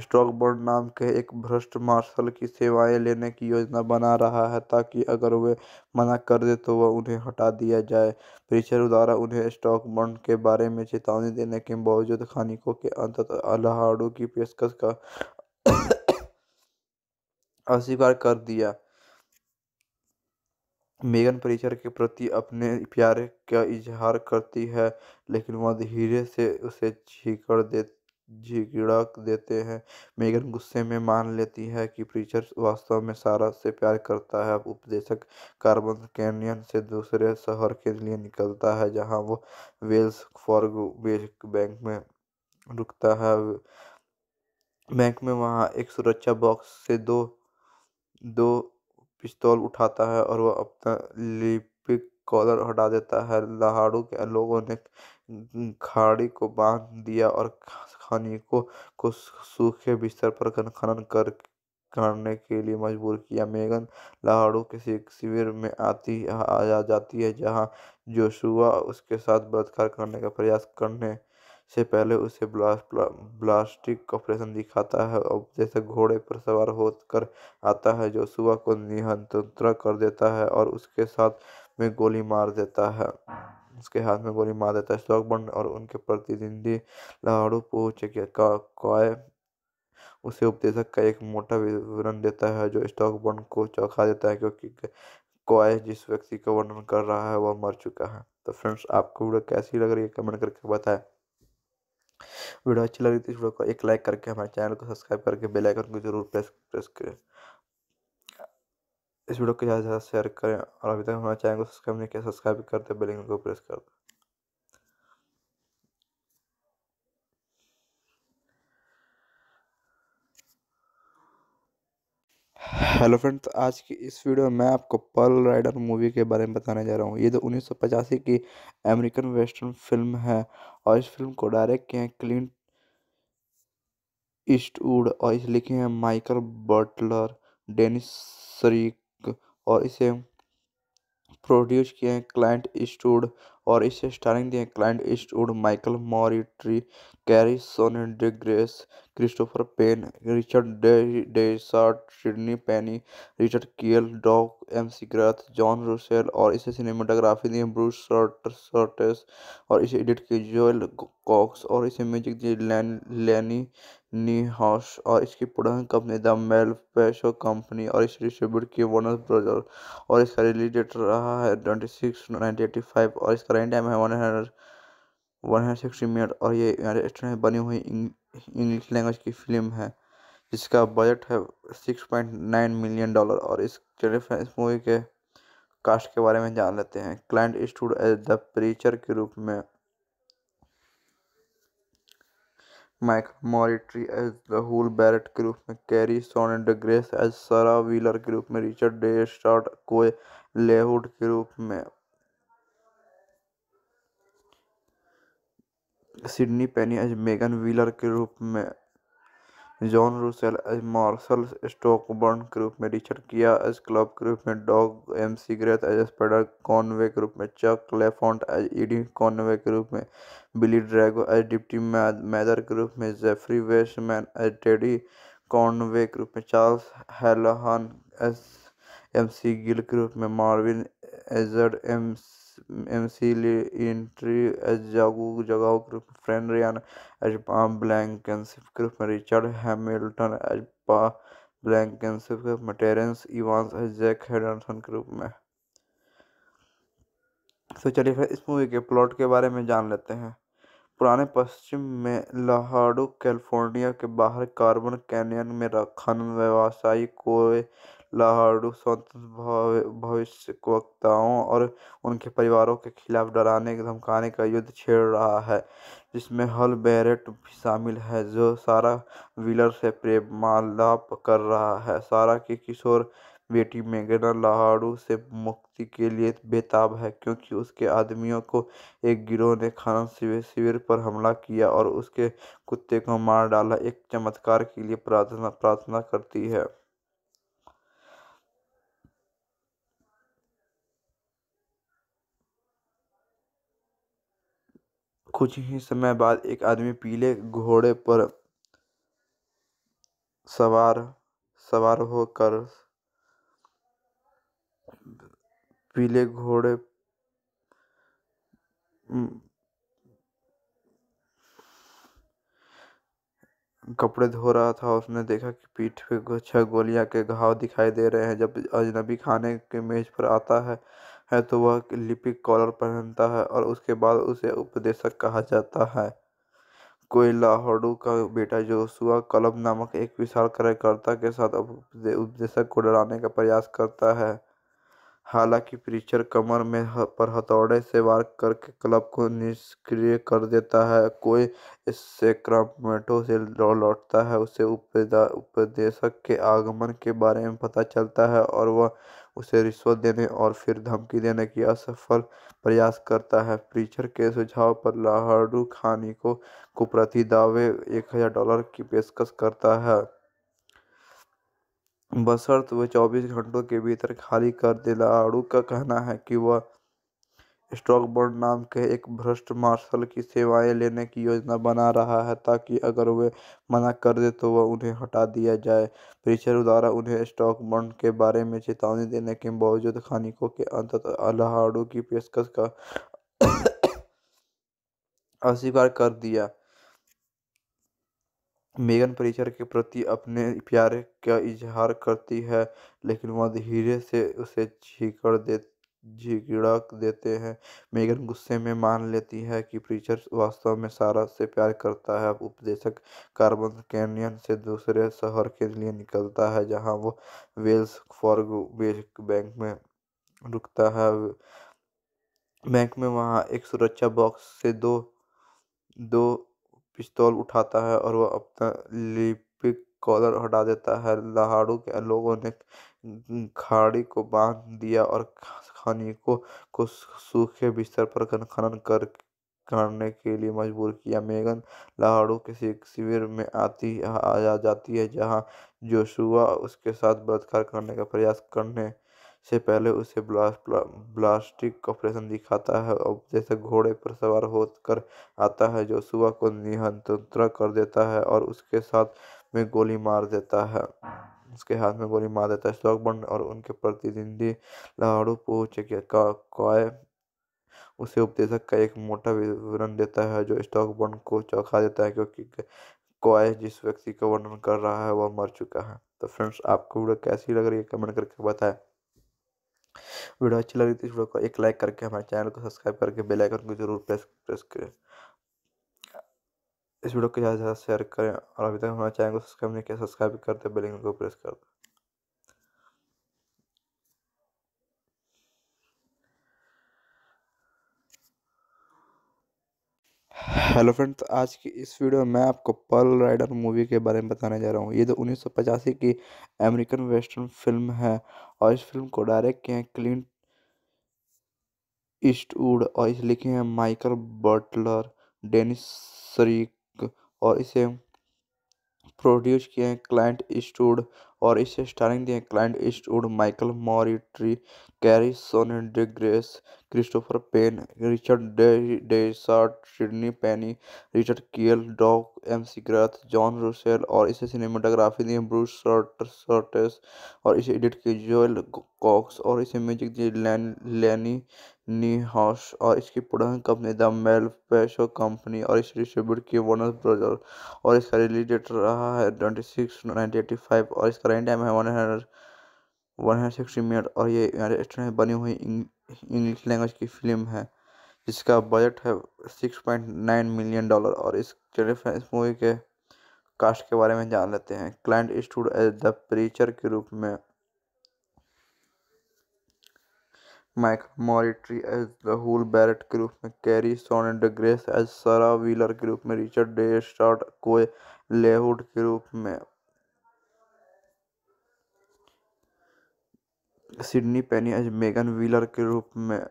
स्टॉक ब्रोकर नाम के एक भ्रष्ट मार्शल की सेवाएं लेने की योजना बना रहा है ताकि अगर वे मना कर दे तो वह उन्हें हटा दिया जाए प्रीचर द्वारा उन्हें स्टॉक बॉन्ड के बारे में चेतावनी देने के बावजूद खानिकों के अंत अल्हाड़ों की पेशकश का अस्वीकार कर दिया मेगन परिचर के प्रति अपने प्यार का इजहार करती है लेकिन वह धीरे से उसे छीकर देती झिड़क देते हैं मेगन गुस्से में मान लेती है कि प्रीचर वास्तव में सारा से प्यार करता है उपदेशक कार्बन कैनियन से दूसरे शहर के लिए निकलता है जहां वो वेल्स फॉर्ग बैंक में रुकता है बैंक में वहां एक सुरक्षा बॉक्स से दो दो पिस्तौल उठाता है और वह अपना लिपिक कॉलर हटा देता है लहाड़ू के लोगों ने खाड़ी को बांध दिया और खानी को कुछ सूखे बिस्तर पर खनन कर करने के लिए मजबूर किया मेगन लाहौर के शिविर में आती आ जाती है जहां जोशुआ उसके साथ बलात्कार करने का प्रयास करने से पहले उसे ब्लास्ट ब्लास्टिक ऑपरेशन दिखाता है और जैसे घोड़े पर सवार होकर आता है जोशुआ को निहंत्र कर देता है और उसके साथ में गोली मार देता है उसके हाथ में गोली मार देता है स्टॉकब्रंड और उनके प्रतिद्वंदी लाहौर पोच का कॉय उसे उपदेशक का एक मोटा विवरण देता है जो स्टॉकबर्न को चौंका देता है क्योंकि कॉय जिस व्यक्ति का वर्णन कर रहा है वह मर चुका है तो फ्रेंड्स आपको वीडियो कैसी लग रही है कमेंट करके बताएं वीडियो अच्छी लग रही थी तो इस वीडियो को एक लाइक करके हमारे चैनल को सब्सक्राइब करके बेल आइकन को जरूर प्रेस प्रेस करें इस वीडियो को ज़्यादा से ज़्यादा शेयर करें और अभी तक हमारे चैनल को सब्सक्राइब नहीं किया सब्सक्राइब कर दें बेल आइकन को प्रेस कर दें हेलो फ्रेंड्स आज की इस वीडियो में मैं आपको पर्ल राइडर मूवी के बारे में बताने जा रहा हूँ ये तो उन्नीस की अमेरिकन वेस्टर्न फिल्म है और इस फिल्म को डायरेक्ट किए हैं क्लिंट ईस्टवुड और इसे लिखे हैं माइकल बटलर डेनिस शरीक और इसे प्रोड्यूस किए हैं क्लाइंट इस्टूड और इसे स्टारिंग दिए Clint Eastwood Michael Moriarty Carrie Snodgress Christopher Penn Richard Dysart Sydney Penny Richard Kiel Doug McGrath John Russell और इसे सिनेमाटोग्राफी दिए ब्रूस सर्टस और इसे एडिट किए जोएल कॉक्स और इसे म्यूजिक दिए लैनी Niehaus और इसकी production company the Malpaso company और इस डिस्ट्रीब्यूट की वार्नर ब्रदर और इसका रिलीज डेट रहा है ट्वेंटी सिक्स एटी फाइव और इसका रन टाइम है one hundred one hundred sixty minute और ये यूनाइटेड स्टेट में बनी हुई इंग्लिश लैंग्वेज की फिल्म है जिसका बजट है six point nine million dollar और इस इस मूवी के कास्ट के बारे में जान लेते हैं Clint Eastwood as the preacher के रूप में Mike Moriarty as Rahul Barret के रूप में Carrie Snodgress as Sarah Wheeler के रूप में रिचर्ड डे स्टार्ट कोए लेहुड के रूप में Sydney Penny as Megan Wheeler के रूप में जॉन रूसेल मार्शल स्टोकबर्न के रूप में रिचर्ड किया एज क्लब के रूप में Doug McGrath as Spider Conway के रूप में Chuck Lafont as Eddie Conway के रूप में Billy Drago as Deputy Mather के रूप में Jeffrey Weissman as Teddy Conway के रूप में Charles Hallahan as McGill के रूप में मार्विन एजर्ड M Emslie-Intrigue Ejagu Jagow, Fran Ryan as Jack Henderson के रूप में तो चलिए फिर इस मूवी के प्लॉट के बारे में जान लेते हैं पुराने पश्चिम में लाहाडो कैलिफोर्निया के बाहर कार्बन कैनियन में रखन व्यवसायी को लहाड़ू स्वतंत्र भविष्य वक्ताओं और उनके परिवारों के खिलाफ डराने धमकाने का युद्ध छेड़ रहा है जिसमें हल बैरेट भी शामिल है जो सारा व्हीलर से प्रेमालाप कर रहा है सारा की किशोर बेटी मेगना लहाड़ू से मुक्ति के लिए बेताब है क्योंकि उसके आदमियों को एक गिरोह ने खनन शिविर शिविर पर हमला किया और उसके कुत्ते को मार डाला एक चमत्कार के लिए प्रार्थना प्रार्थना करती है कुछ ही समय बाद एक आदमी पीले घोड़े पर सवार सवार होकर पीले घोड़े कपड़े धो रहा था उसने देखा कि पीठ पे छह गोलियां के घाव दिखाई दे रहे हैं जब अजनबी खाने के मेज पर आता है है तो वह लिपिक कॉलर पहनता है और उसके बाद उसे उपदेशक कहा जाता है कोई लाहौड़ू का बेटा जो सुआ क्लब नामक एक विशाल कार्यकर्ता के साथ उपदेशक को डराने का प्रयास करता है हालांकि प्रीचर कमर में पर हथौड़े से वार करके क्लब को निष्क्रिय कर देता है कोई इससे क्रमेटो से लौटता है उसे उपदेशक के आगमन के बारे में पता चलता है और वह उसे रिश्वत देने और फिर धमकी देने की असफल प्रयास करता है प्रीचर के सुझाव पर लाहडू खानी को कुप्रति दावे एक हज़ार डॉलर की पेशकश करता है बशर्त वह चौबीस घंटों के भीतर खाली कर दे लाहड़ू का कहना है कि वह स्टॉक ब्रोकर नाम के एक भ्रष्ट मार्शल की सेवाएं लेने की योजना बना रहा है ताकि अगर वे मना कर दे तो उन्हें हटा दिया जाए प्रीचर द्वारा उन्हें स्टॉकब्रोकर के बारे में चेतावनी देने के बावजूद खानिकों के अंततः अलहाड़ो की पेशकश का अस्वीकार कर दिया मेगन परिचर के प्रति अपने प्यार का इजहार करती है लेकिन वह धीरे से उसे छीकर देती झिड़क देते हैं मेगन गुस्से में मान लेती है कि प्रीचर वास्तव में सारा से प्यार करता है उपदेशक कार्बन कैनियन से दूसरे शहर के लिए निकलता है जहां वो वेल्स फॉर बैंक में रुकता है बैंक में वहां एक सुरक्षा बॉक्स से दो दो पिस्तौल उठाता है और वह अपना लिपिक कॉलर हटा देता है लहाड़ू के लोगों ने खाड़ी को बांध दिया और स्थानिकों को सूखे बिस्तर पर खनन कर करने के लिए मजबूर किया मेगन लाहौर के शिविर में आती आ जाती है जहां जोशुआ उसके साथ बलात्कार करने का प्रयास करने से पहले उसे ब्लास्ट ब्लास्टिक ऑपरेशन दिखाता है और जैसे घोड़े पर सवार होकर आता है जो सुबह को निहंत्र कर देता है और उसके साथ में गोली मार देता है उसके हाथ में गोली मार देता है स्लॉगबॉन्ड और उनके प्रतिद्वंदी लाड़ू पोच कॉय उसे उपदेशक का एक मोटा विवरण देता है जो स्टॉकबॉन्ड को चौंका देता है क्योंकि कॉय जिस व्यक्ति का वर्णन कर रहा है वह मर चुका है तो फ्रेंड्स आपको वीडियो कैसी लग रही है कमेंट करके बताएं वीडियो अच्छी लग रही तो इस वीडियो को एक लाइक करके हमारे चैनल को सब्सक्राइब करके बेल आइकन को जरूर प्रेस प्रेस करें इस वीडियो को ज़्यादा से ज़्यादा शेयर करें और अभी तक हमारे चैनल को सब्सक्राइब नहीं किया सब्सक्राइब कर दें बेल को प्रेस कर दें हेलो फ्रेंड्स आज की इस वीडियो में मैं आपको पर्ल राइडर मूवी के बारे में बताने जा रहा हूँ ये तो उन्नीस की अमेरिकन वेस्टर्न फिल्म है और इस फिल्म को डायरेक्ट किए हैं क्लिंट ईस्टवुड और इसे लिखे हैं माइकल बटलर डेनिस शरीक और इसे प्रोड्यूस किए हैं क्लाइंट स्टूड और इसे स्टारिंग दिए Clint Eastwood Michael Moriarty Carrie Snodgress Christopher Penn Richard Dysart Sydney Penny Richard Kiel Doug McGrath John Russell और इसे सिनेमाटोग्राफी दी ब्रूस सर्टस और इसे एडिट किया जोएल कॉक्स और इसे म्यूजिक दिए लैन लैनी नी हॉश और इसकी production company the Malpaso company और इसे डिस्ट्रीब्यूट किए वार्नर ब्रदर और इसका रिलीज डेट रहा है twenty six nineteen eighty five और इसका रन टाइम है one hundred one hundred sixty minute और ये यूनाइटेड स्टेट में बनी हुई इंग्लिश लैंग्वेज की फिल्म है जिसका बजट है six point nine million dollar और इस इस मूवी के कास्ट के बारे में जान लेते हैं Clint Eastwood as the preacher के रूप में Mike Moriarty as the Hull Barret के रूप में Carrie and grace as सरा व्हीलर के रूप में रिचर्ड डे स्टार्ट कोए लेहुड के रूप में Sydney Penny as Megan Wheeler के रूप में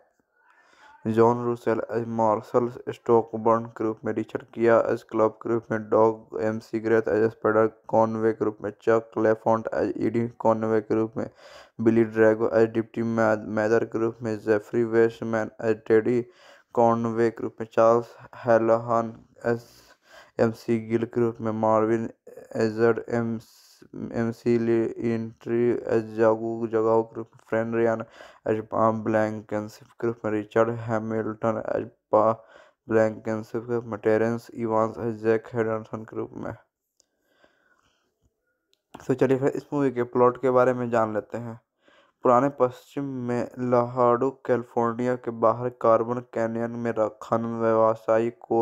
John Russell as Marshal Stockburn के रूप में रिचर्ड किया एज क्लब के रूप में Doug McGrath as Spider Conway के रूप में Chuck Lafont as Eddie Conway के रूप में Billy Drago as Deputy Mather के रूप में Jeffrey Weissman as Teddy Conway के रूप में Charles Hallahan as McGill के रूप में मार्विन एजर्ड M Richard Hamilton H Pa Blankenship group में जैक हेडनसन ग्रुप में तो चलिए फिर इस मूवी के प्लॉट के बारे में जान लेते हैं पुराने पश्चिम में लहाड़ो कैलिफोर्निया के बाहर कार्बन कैनियन में खनन व्यवसायी को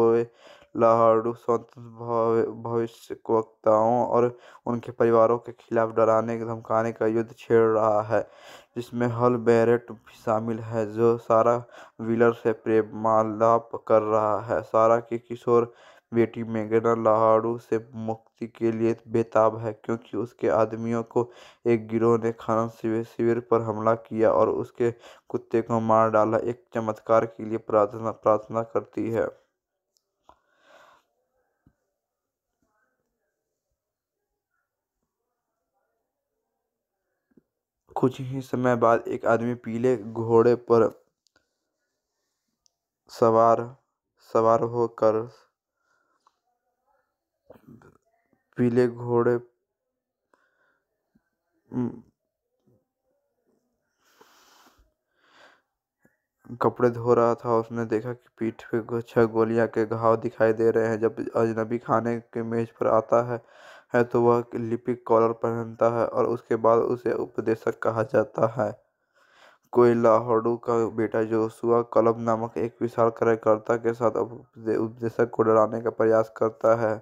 लहाड़ू स्वतंत्र भविष्य वक्ताओं और उनके परिवारों के खिलाफ डराने धमकाने का युद्ध छेड़ रहा है जिसमें हल बैरेट भी शामिल है जो सारा व्हीलर से प्रेमालाप कर रहा है सारा की किशोर बेटी मेगना लाहाड़ू से मुक्ति के लिए बेताब है क्योंकि उसके आदमियों को एक गिरोह ने खनन शिविर शिविर पर हमला किया और उसके कुत्ते को मार डाला एक चमत्कार के लिए प्रार्थना प्रार्थना करती है कुछ ही समय बाद एक आदमी पीले घोड़े पर सवार सवार होकर पीले घोड़े कपड़े धो रहा था उसने देखा कि पीठ पे छह गोलियां के घाव दिखाई दे रहे हैं जब अजनबी खाने के मेज पर आता है है तो वह लिपिक कॉलर पहनता है और उसके बाद उसे उपदेशक कहा जाता है कोई लाहौडू का बेटा जो सुहा कलम नामक एक विशाल कार्यकर्ता के साथ उपदेशक को डराने का प्रयास करता है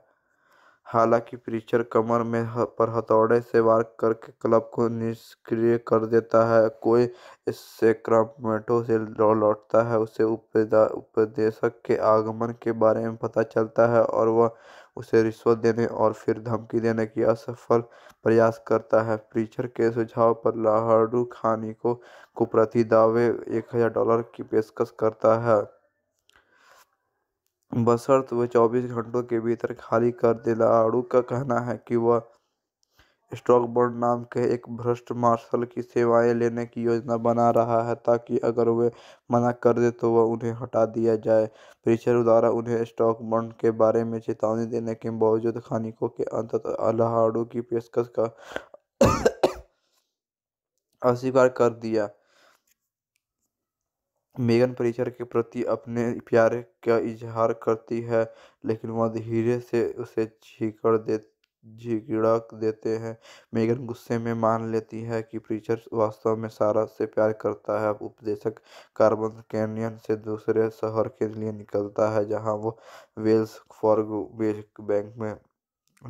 हालांकि प्रीचर कमर में पर हथौड़े से वार करके क्लब को निष्क्रिय कर देता है कोई इससे क्रमेटो से लौटता है उसे उपदेशक के आगमन के बारे में पता चलता है और वह उसे रिश्वत देने और फिर धमकी देने की असफल प्रयास करता है प्रीचर के सुझाव पर लाहडू खानी को कुप्रति दावे एक हज़ार डॉलर की पेशकश करता है बशर्त वह चौबीस घंटों के भीतर खाली कर दे लाहड़ू का कहना है कि वह स्टॉक ब्रोकर नाम के एक भ्रष्ट मार्शल की सेवाएं लेने की योजना बना रहा है ताकि अगर वे मना कर दे तो वह उन्हें हटा दिया जाए परीक्षण द्वारा उन्हें स्टॉक बॉन्ड के बारे में चेतावनी देने के बावजूद खानिकों के अंततः अलहाड़ों की पेशकश का अस्वीकार कर दिया मेगन परिचर के प्रति अपने प्यार का इजहार करती है लेकिन वह धीरे से उसे छीकर दे झिड़क देते हैं मेगन गुस्से में मान लेती है कि प्रीचर वास्तव में सारा से प्यार करता है उपदेशक कार्बन कैनियन से दूसरे शहर के लिए निकलता है जहां वो वेल्स फॉर्ग बैंक में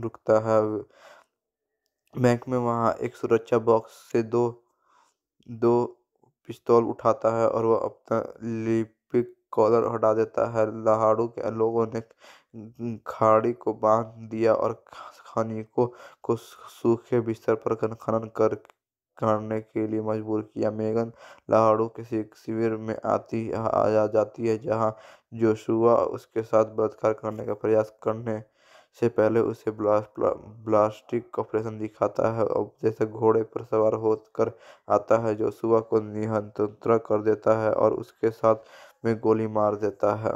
रुकता है बैंक में वहां एक सुरक्षा बॉक्स से दो दो पिस्तौल उठाता है और वह अपना लिपिक कॉलर हटा देता है लहाड़ू के लोगों ने खाड़ी को बांध दिया और खानी को कुछ सूखे बिस्तर पर खनन कर करने के लिए मजबूर किया मेगन लाहौर के शिविर में आती आ जाती है जहां जोशुआ उसके साथ बलात्कार करने का प्रयास करने से पहले उसे ब्लास्ट ब्लास्टिक ऑपरेशन दिखाता है और जैसे घोड़े पर सवार होकर आता है जोशुआ को निहंत्र कर देता है और उसके साथ में गोली मार देता है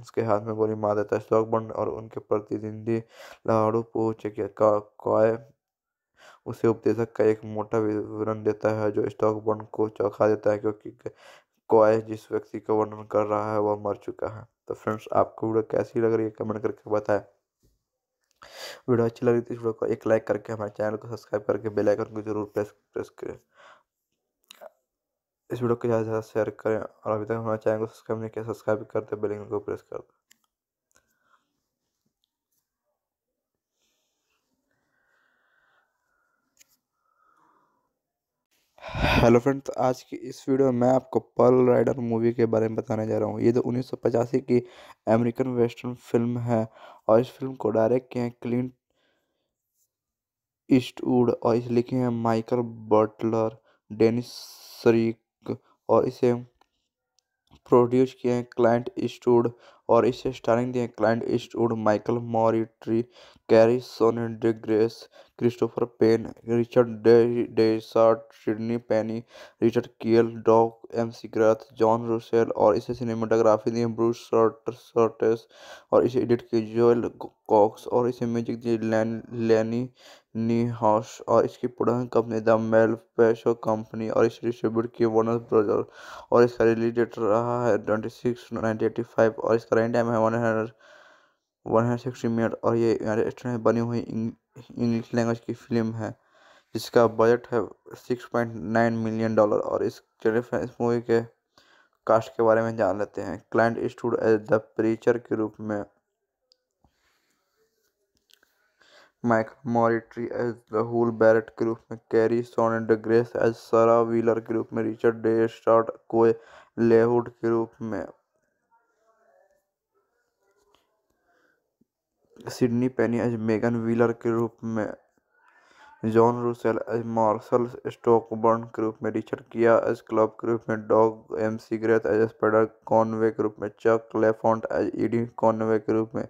उसके हाथ में गोली मार देता है स्टॉकबर्न और उनके प्रतिद्वंदी लाहौर पोचकिया का कॉय उसे उपदेशक का एक मोटा विवरण देता है जो स्टॉकबर्न को चौंका देता है क्योंकि कॉय जिस व्यक्ति का वर्णन कर रहा है वह मर चुका है तो फ्रेंड्स आपको वीडियो कैसी लग रही है कमेंट करके बताएं वीडियो अच्छी लग रही थी तो इस वीडियो को एक लाइक करके हमारे चैनल को सब्सक्राइब करके बेल आइकन को जरूर प्रेस प्रेस करें इस वीडियो को ज़्यादा से ज़्यादा शेयर करें और अभी तक हमारे चैनल को सब्सक्राइब नहीं किया सब्सक्राइब कर दें बेल आइकन को प्रेस कर दें हेलो फ्रेंड्स आज की इस वीडियो में मैं आपको पर्ल राइडर मूवी के बारे में बताने जा रहा हूँ ये तो उन्नीस की अमेरिकन वेस्टर्न फिल्म है और इस फिल्म को डायरेक्ट किए हैं क्लिंट ईस्टवुड और इसे लिखे हैं माइकल बटलर डेनिस शरीक और इसे प्रोड्यूस किए हैं क्लाइंट ईस्टवुड और इसे स्टारिंग दिए Clint Eastwood Michael Moriarty Carrie Snodgress Christopher Penn Richard Dysart Sydney Penny Richard Kiel Doug McGrath John Russell और इसे सिनेमाटोग्राफी दी ब्रूस सर्टेस और इसे एडिट किए जोएल कॉक्स और इसे म्यूजिक दिए लैन लैनी नीहाश और इसकी production company the Malpaso company और इसे डिस्ट्रीब्यूट किए वार्नर ब्रदर और इसका रिलीज डेट रहा है twenty six nineteen eighty five और इसका रेंट टाइम है one hundred one sixty minute और ये यूनाइटेड स्टेट में बनी हुई इंग्लिश लैंग्वेज की फिल्म है जिसका बजट है six point nine million dollar और इस चलिए इस मूवी के कास्ट के बारे में जान लेते हैं Clint Eastwood as the preacher के रूप में Mike Moriarty as the Hull Barret के रूप में कैरी एंड ग्रेस एज सरा व्हीलर के रूप में रिचर्ड डे स्टार्ट कोय लेहुड के रूप में Sydney Penny as Megan Wheeler के रूप में John Russell as Marshal Stockburn के रूप में रिचर्ड किया एज क्लब के रूप में Doug McGrath as Spider Conway के रूप में Chuck Lafont as Eddie Conway के रूप में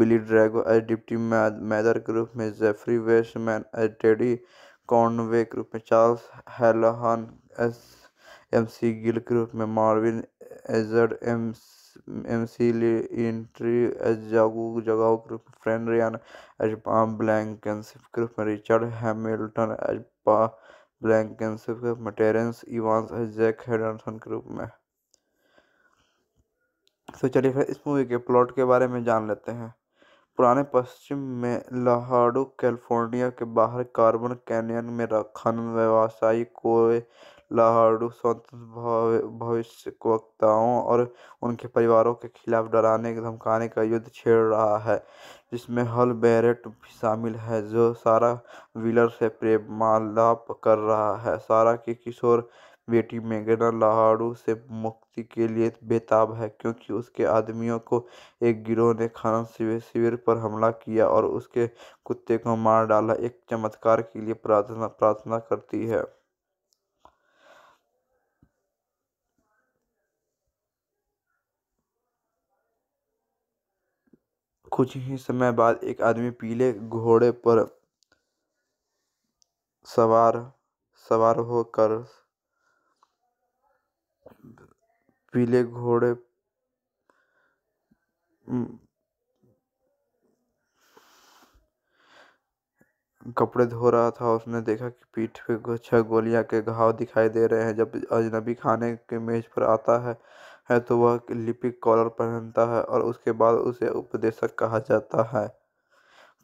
Billy Drago as Deputy Mather के रूप में Jeffrey Weissman as Teddy Conway के रूप में Charles Hallahan as McGill के रूप में मार्विन एजर्ड एम Emslie-Intrigue S. पा Fran Ryan H. Blankenship, Richard Hamilton H. Blankenship Terrence Evans है जैक हेडनसन के रूप में तो चलिए फिर इस मूवी के प्लॉट के बारे में जान लेते हैं पुराने पश्चिम में लाहाडो कैलिफोर्निया के बाहर कार्बन कैनियन में रखन व्यवसायी कोए लहाड़ू स्वतंत्र भविष्य वक्ताओं और उनके परिवारों के खिलाफ डराने धमकाने का युद्ध छेड़ रहा है जिसमें हल बैरेट भी शामिल है जो सारा व्हीलर से प्रेमालाप कर रहा है सारा की किशोर बेटी मेगना लहाड़ू से मुक्ति के लिए बेताब है क्योंकि उसके आदमियों को एक गिरोह ने खनन शिविर शिविर पर हमला किया और उसके कुत्ते को मार डाला एक चमत्कार के लिए प्रार्थना प्रार्थना करती है कुछ ही समय बाद एक आदमी पीले घोड़े पर सवार सवार होकर पीले घोड़े कपड़े धो रहा था उसने देखा कि पीठ पे छह गोलियां के घाव दिखाई दे रहे हैं जब अजनबी खाने के मेज पर आता है है तो वह लिपिक कॉलर पहनता है और उसके बाद उसे उपदेशक कहा जाता है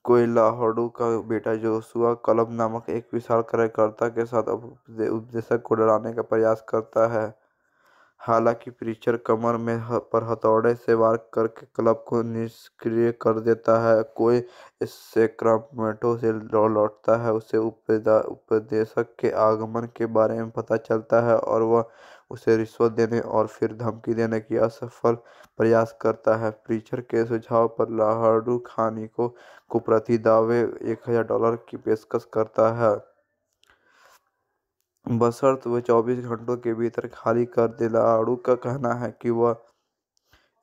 कोई लाहौड़ू का बेटा जो जोशुआ क्लब नामक एक विशाल कार्यकर्ता के साथ उपदेशक को डराने का प्रयास करता है हालांकि प्रीचर कमर में पर हथौड़े से वार करके क्लब को निष्क्रिय कर देता है कोई इससे क्रमेटो से लौटता है उसे उपदेशक के आगमन के बारे में पता चलता है और वह उसे रिश्वत देने और फिर धमकी देने की असफल प्रयास करता है प्रीचर के सुझाव पर लाहडू खानी को कुप्रति दावे एक हज़ार डॉलर की पेशकश करता है बशर्त वह चौबीस घंटों के भीतर खाली कर दे लाहड़ू का कहना है कि वह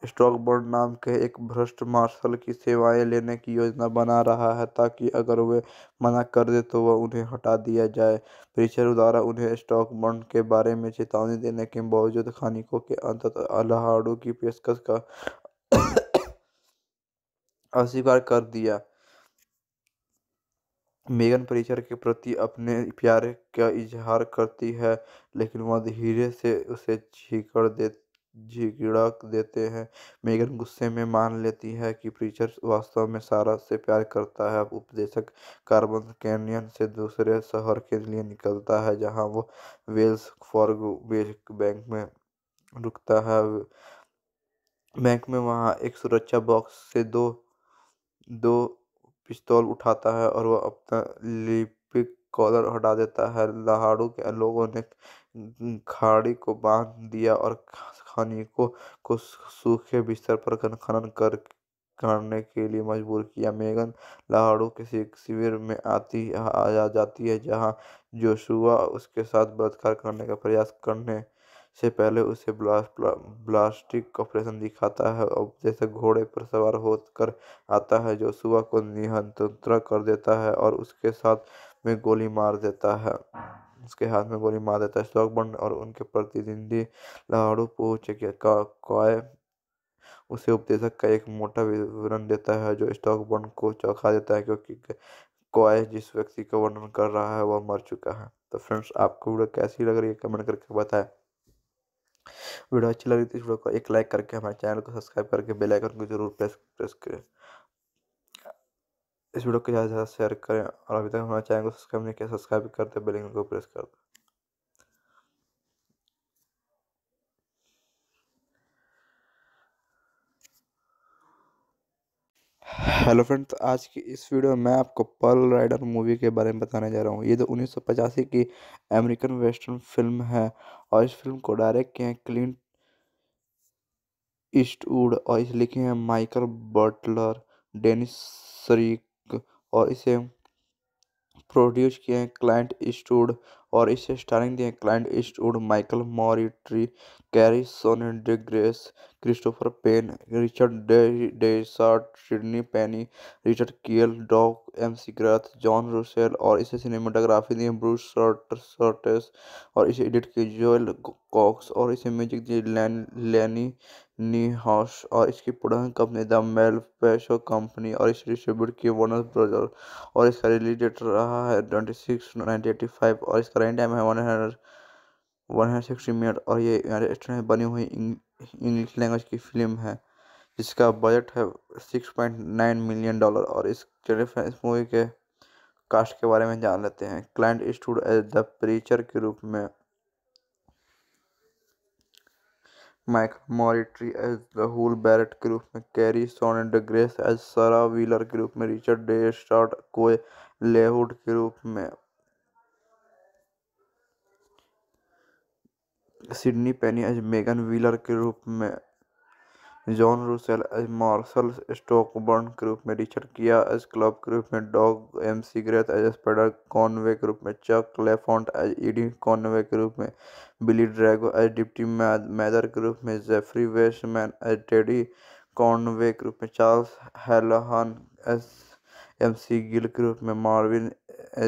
स्टॉक ब्रोकर नाम के एक भ्रष्ट मार्शल की सेवाएं लेने की योजना बना रहा है ताकि अगर वे मना कर दे तो उन्हें हटा दिया जाए प्रीचर द्वारा उन्हें स्टॉकब्रोड के बारे में चेतावनी देने के बावजूद खानिकों के अंततः अलहाड़ो की पेशकश का अस्वीकार कर दिया मेगन परिचर के प्रति अपने प्यार का इजहार करती है लेकिन वह धीरे से उसे छीकर देती झिड़क देते हैं मेगन गुस्से में मान लेती है कि प्रीचर वास्तव में सारा से प्यार करता है उपदेशक कार्बन कैनियन से दूसरे शहर के लिए निकलता है जहां वो वेल्स फॉर बैंक में रुकता है बैंक में वहां एक सुरक्षा बॉक्स से दो दो पिस्तौल उठाता है और वह अपना लिपिक कॉलर हटा देता है लहाड़ू के लोगों ने खाड़ी को बांध दिया और स्थानिकों को सूखे बिस्तर पर खनन कर करने के लिए मजबूर किया मेगन लाहौर के शिविर में आती आ जाती है जहां जोशुआ उसके साथ बलात्कार करने का प्रयास करने से पहले उसे ब्लास्ट ब्लास्टिक ऑपरेशन दिखाता है और जैसे घोड़े पर सवार होकर आता है जो सुबह को निहंत्र कर देता है और उसके साथ में गोली मार देता है उसके हाथ में गोली मार देता है स्लॉगबॉन्ड और उनके प्रतिद्वंदी लाड़ू पोच का कॉय उसे उपदेशक का एक मोटा विवरण देता है जो स्टॉकबॉन्ड को चौंका देता है क्योंकि कॉय जिस व्यक्ति का वर्णन कर रहा है वह मर चुका है तो फ्रेंड्स आपको वीडियो कैसी लग रही है कमेंट करके बताएं वीडियो अच्छी लग लगी तो इस वीडियो को एक लाइक करके हमारे चैनल को सब्सक्राइब करके बेल आइकन को जरूर प्रेस प्रेस करें इस वीडियो को ज़्यादा से ज़्यादा शेयर करें और अभी तक हमारे चैनल को सब्सक्राइब नहीं किया सब्सक्राइब कर दें बेल को प्रेस कर दें हेलो फ्रेंड्स आज की इस वीडियो में मैं आपको पर्ल राइडर मूवी के बारे में बताने जा रहा हूँ ये तो उन्नीस की अमेरिकन वेस्टर्न फिल्म है और इस फिल्म को डायरेक्ट किए हैं क्लिंट ईस्टवुड और इसे लिखे हैं माइकल बटलर डेनिस शरीक और इसे प्रोड्यूस किए हैं क्लाइंट स्टूड और इसे स्टारिंग दिए हैं Clint Eastwood Michael Moriarty Carrie Snodgress Christopher Penn Richard day Dysart Sydney Penny Richard Kiel Doug McGrath John Russell और इसे सिनेमाटोग्राफी दिए ब्रूस शर्टस और इसे एडिट किए जोएल कॉक्स और इसे म्यूजिक दिए लैनी न्यूहाउस और इसकी production company the Malpaso company और इस डिस्ट्रीब्यूट की वनर ब्रदर और इसका रिलीज डेट रहा है twenty six nineteen eighty five और इसका रनिंग टाइम है one hundred one hundred sixty minute और ये यूनाइटेड स्टेट में बनी हुई इंग्लिश लैंग्वेज की फिल्म है जिसका बजट है six point nine million dollar और इस इस मूवी के कास्ट के बारे में जान लेते हैं Clint Eastwood as the preacher के रूप में Mike Moriarty as Rahul Barret के रूप में Carrie and grace as Sarah Wheeler के रूप में रिचर्ड डे स्टार्ट कोए लेहुड के रूप में Sydney Penny as Megan Wheeler के रूप में John Russell as Marshal Stockburn के रूप में रिचर्ड किया एज क्लब के रूप में Doug McGrath as Spider Conway के रूप में Chuck Lafont as Eddie Conway के रूप में Billy Drago as Deputy Mather के रूप में Jeffrey Weissman as Teddy Conway के रूप में Charles Hallahan as McGill के रूप में मार्विन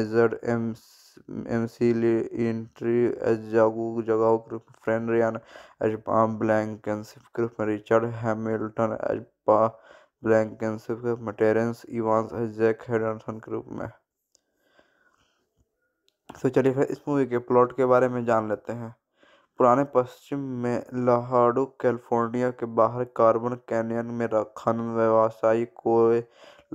एजर्ड M Richard Hamilton H Pa Blankenship group में जैक हेडनसन ग्रुप में तो चलिए फिर इस मूवी के प्लॉट के बारे में जान लेते हैं पुराने पश्चिम में लहाड़ो कैलिफोर्निया के बाहर कार्बन कैनियन में खनन व्यवसायी को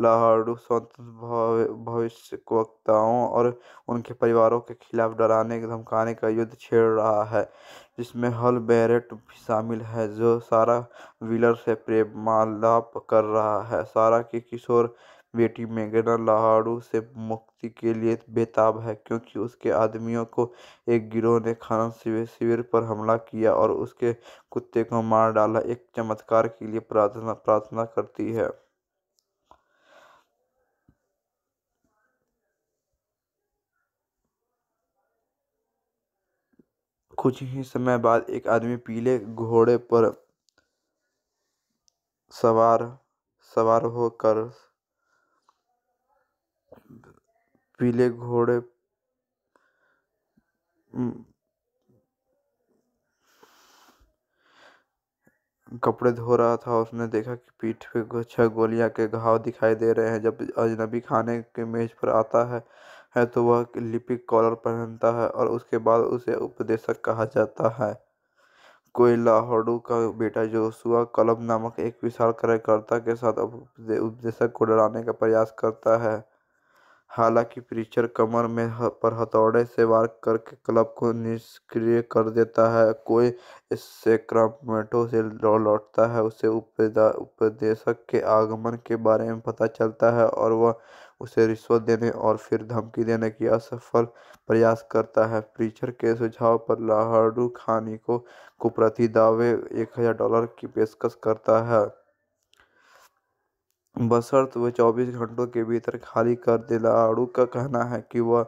लहाड़ू स्वतंत्र भविष्य वक्ताओं और उनके परिवारों के खिलाफ डराने धमकाने का युद्ध छेड़ रहा है जिसमें हल बैरेट भी शामिल है जो सारा व्हीलर से प्रेमालाप कर रहा है सारा की किशोर बेटी मेगना लहाड़ू से मुक्ति के लिए बेताब है क्योंकि उसके आदमियों को एक गिरोह ने खनन शिविर शिविर पर हमला किया और उसके कुत्ते को मार डाला एक चमत्कार के लिए प्रार्थना प्रार्थना करती है कुछ ही समय बाद एक आदमी पीले घोड़े पर सवार सवार होकर पीले घोड़े कपड़े धो रहा था उसने देखा कि पीठ पे छह गोलियां के घाव दिखाई दे रहे हैं जब अजनबी खाने के मेज पर आता है है तो वह लिपिक कॉलर पहनता है और उसके बाद उसे उपदेशक कहा जाता है कोई लाहौडू का बेटा जोशुआ कलम नामक एक विशाल कार्यकर्ता के साथ उपदेशक को डराने का प्रयास करता है हालांकि प्रीचर कमर में पर हथौड़े से वार करके क्लब को निष्क्रिय कर देता है कोई इससे क्रमेटो से लौटता है उसे उपदेशक के आगमन के बारे में पता चलता है और वह उसे रिश्वत देने और फिर धमकी देने की असफल प्रयास करता है प्रीचर के सुझाव पर लाहडू खानी को कुप्रति दावे एक हज़ार डॉलर की पेशकश करता है बशर्त वह चौबीस घंटों के भीतर खाली कर दे लाहड़ू का कहना है कि वह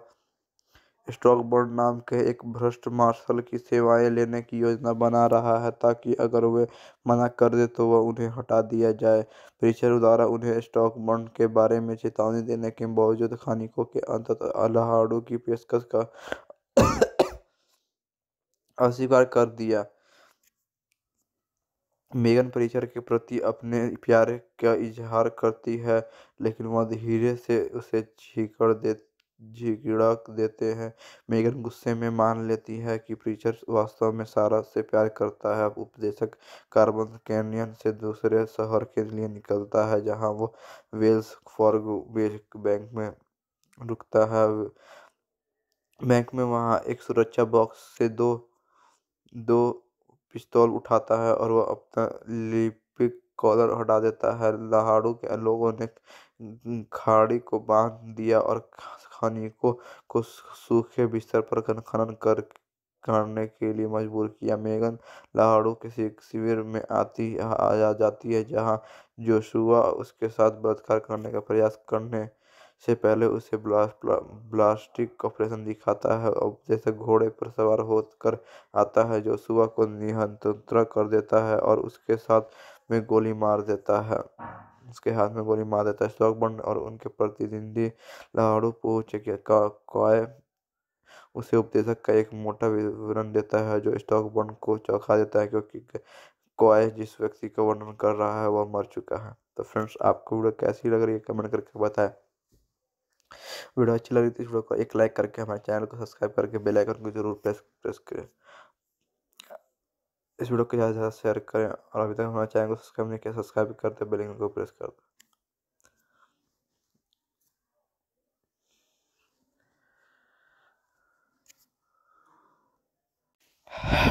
स्टॉक ब्रोकर नाम के एक भ्रष्ट मार्शल की सेवाएं लेने की योजना बना रहा है ताकि अगर वे मना कर दे तो वह उन्हें हटा दिया जाए परीक्षण द्वारा उन्हें स्टॉक बॉन्ड के बारे में चेतावनी देने के बावजूद खानिकों के अंत अलहाड़ों की पेशकश का अस्वीकार कर दिया मेगन परिचर के प्रति अपने प्यार का इजहार करती है लेकिन वह धीरे से उसे छीकर देती झिड़क देते हैं मेगन गुस्से में मान लेती है कि प्रीचर वास्तव में सारा से प्यार करता है उपदेशक कार्बन कैनियन से दूसरे शहर के लिए निकलता है जहां वो वेल्स फॉर्ग बैंक में रुकता है बैंक में वहां एक सुरक्षा बॉक्स से दो दो पिस्तौल उठाता है और वह अपना लिपिक कॉलर हटा देता है लहाड़ू के लोगों ने खाड़ी को बांध दिया और खानी को कुछ सूखे बिस्तर पर खनन कर करने के लिए मजबूर किया मेगन लाहौर के शिविर में आती आ जाती है जहां जोशुआ उसके साथ बलात्कार करने का प्रयास करने से पहले उसे ब्लास्ट ब्लास्टिक ऑपरेशन दिखाता है और जैसे घोड़े पर सवार होकर आता है जोशुआ को निहंत्र कर देता है और उसके साथ में गोली मार देता है उसके हाथ में गोली मार देता है स्टॉकबर्न और उनके प्रतिद्वंदी लाहौर पोचकिया का कॉय उसे उपदेशक का एक मोटा विवरण देता है जो स्टॉकबर्न को चौंका देता है क्योंकि कॉय जिस व्यक्ति का वर्णन कर रहा है वह मर चुका है तो फ्रेंड्स आपको वीडियो कैसी लग रही है कमेंट करके बताएं वीडियो अच्छी लग रही थी तो इस वीडियो को एक लाइक करके हमारे चैनल को सब्सक्राइब करके बेल आइकन को जरूर प्रेस प्रेस करें इस वीडियो को ज़्यादा से ज़्यादा शेयर करें और अभी तक हमारे चैनल को सब्सक्राइब नहीं किया सब्सक्राइब कर दें बेल आइकन को प्रेस कर दें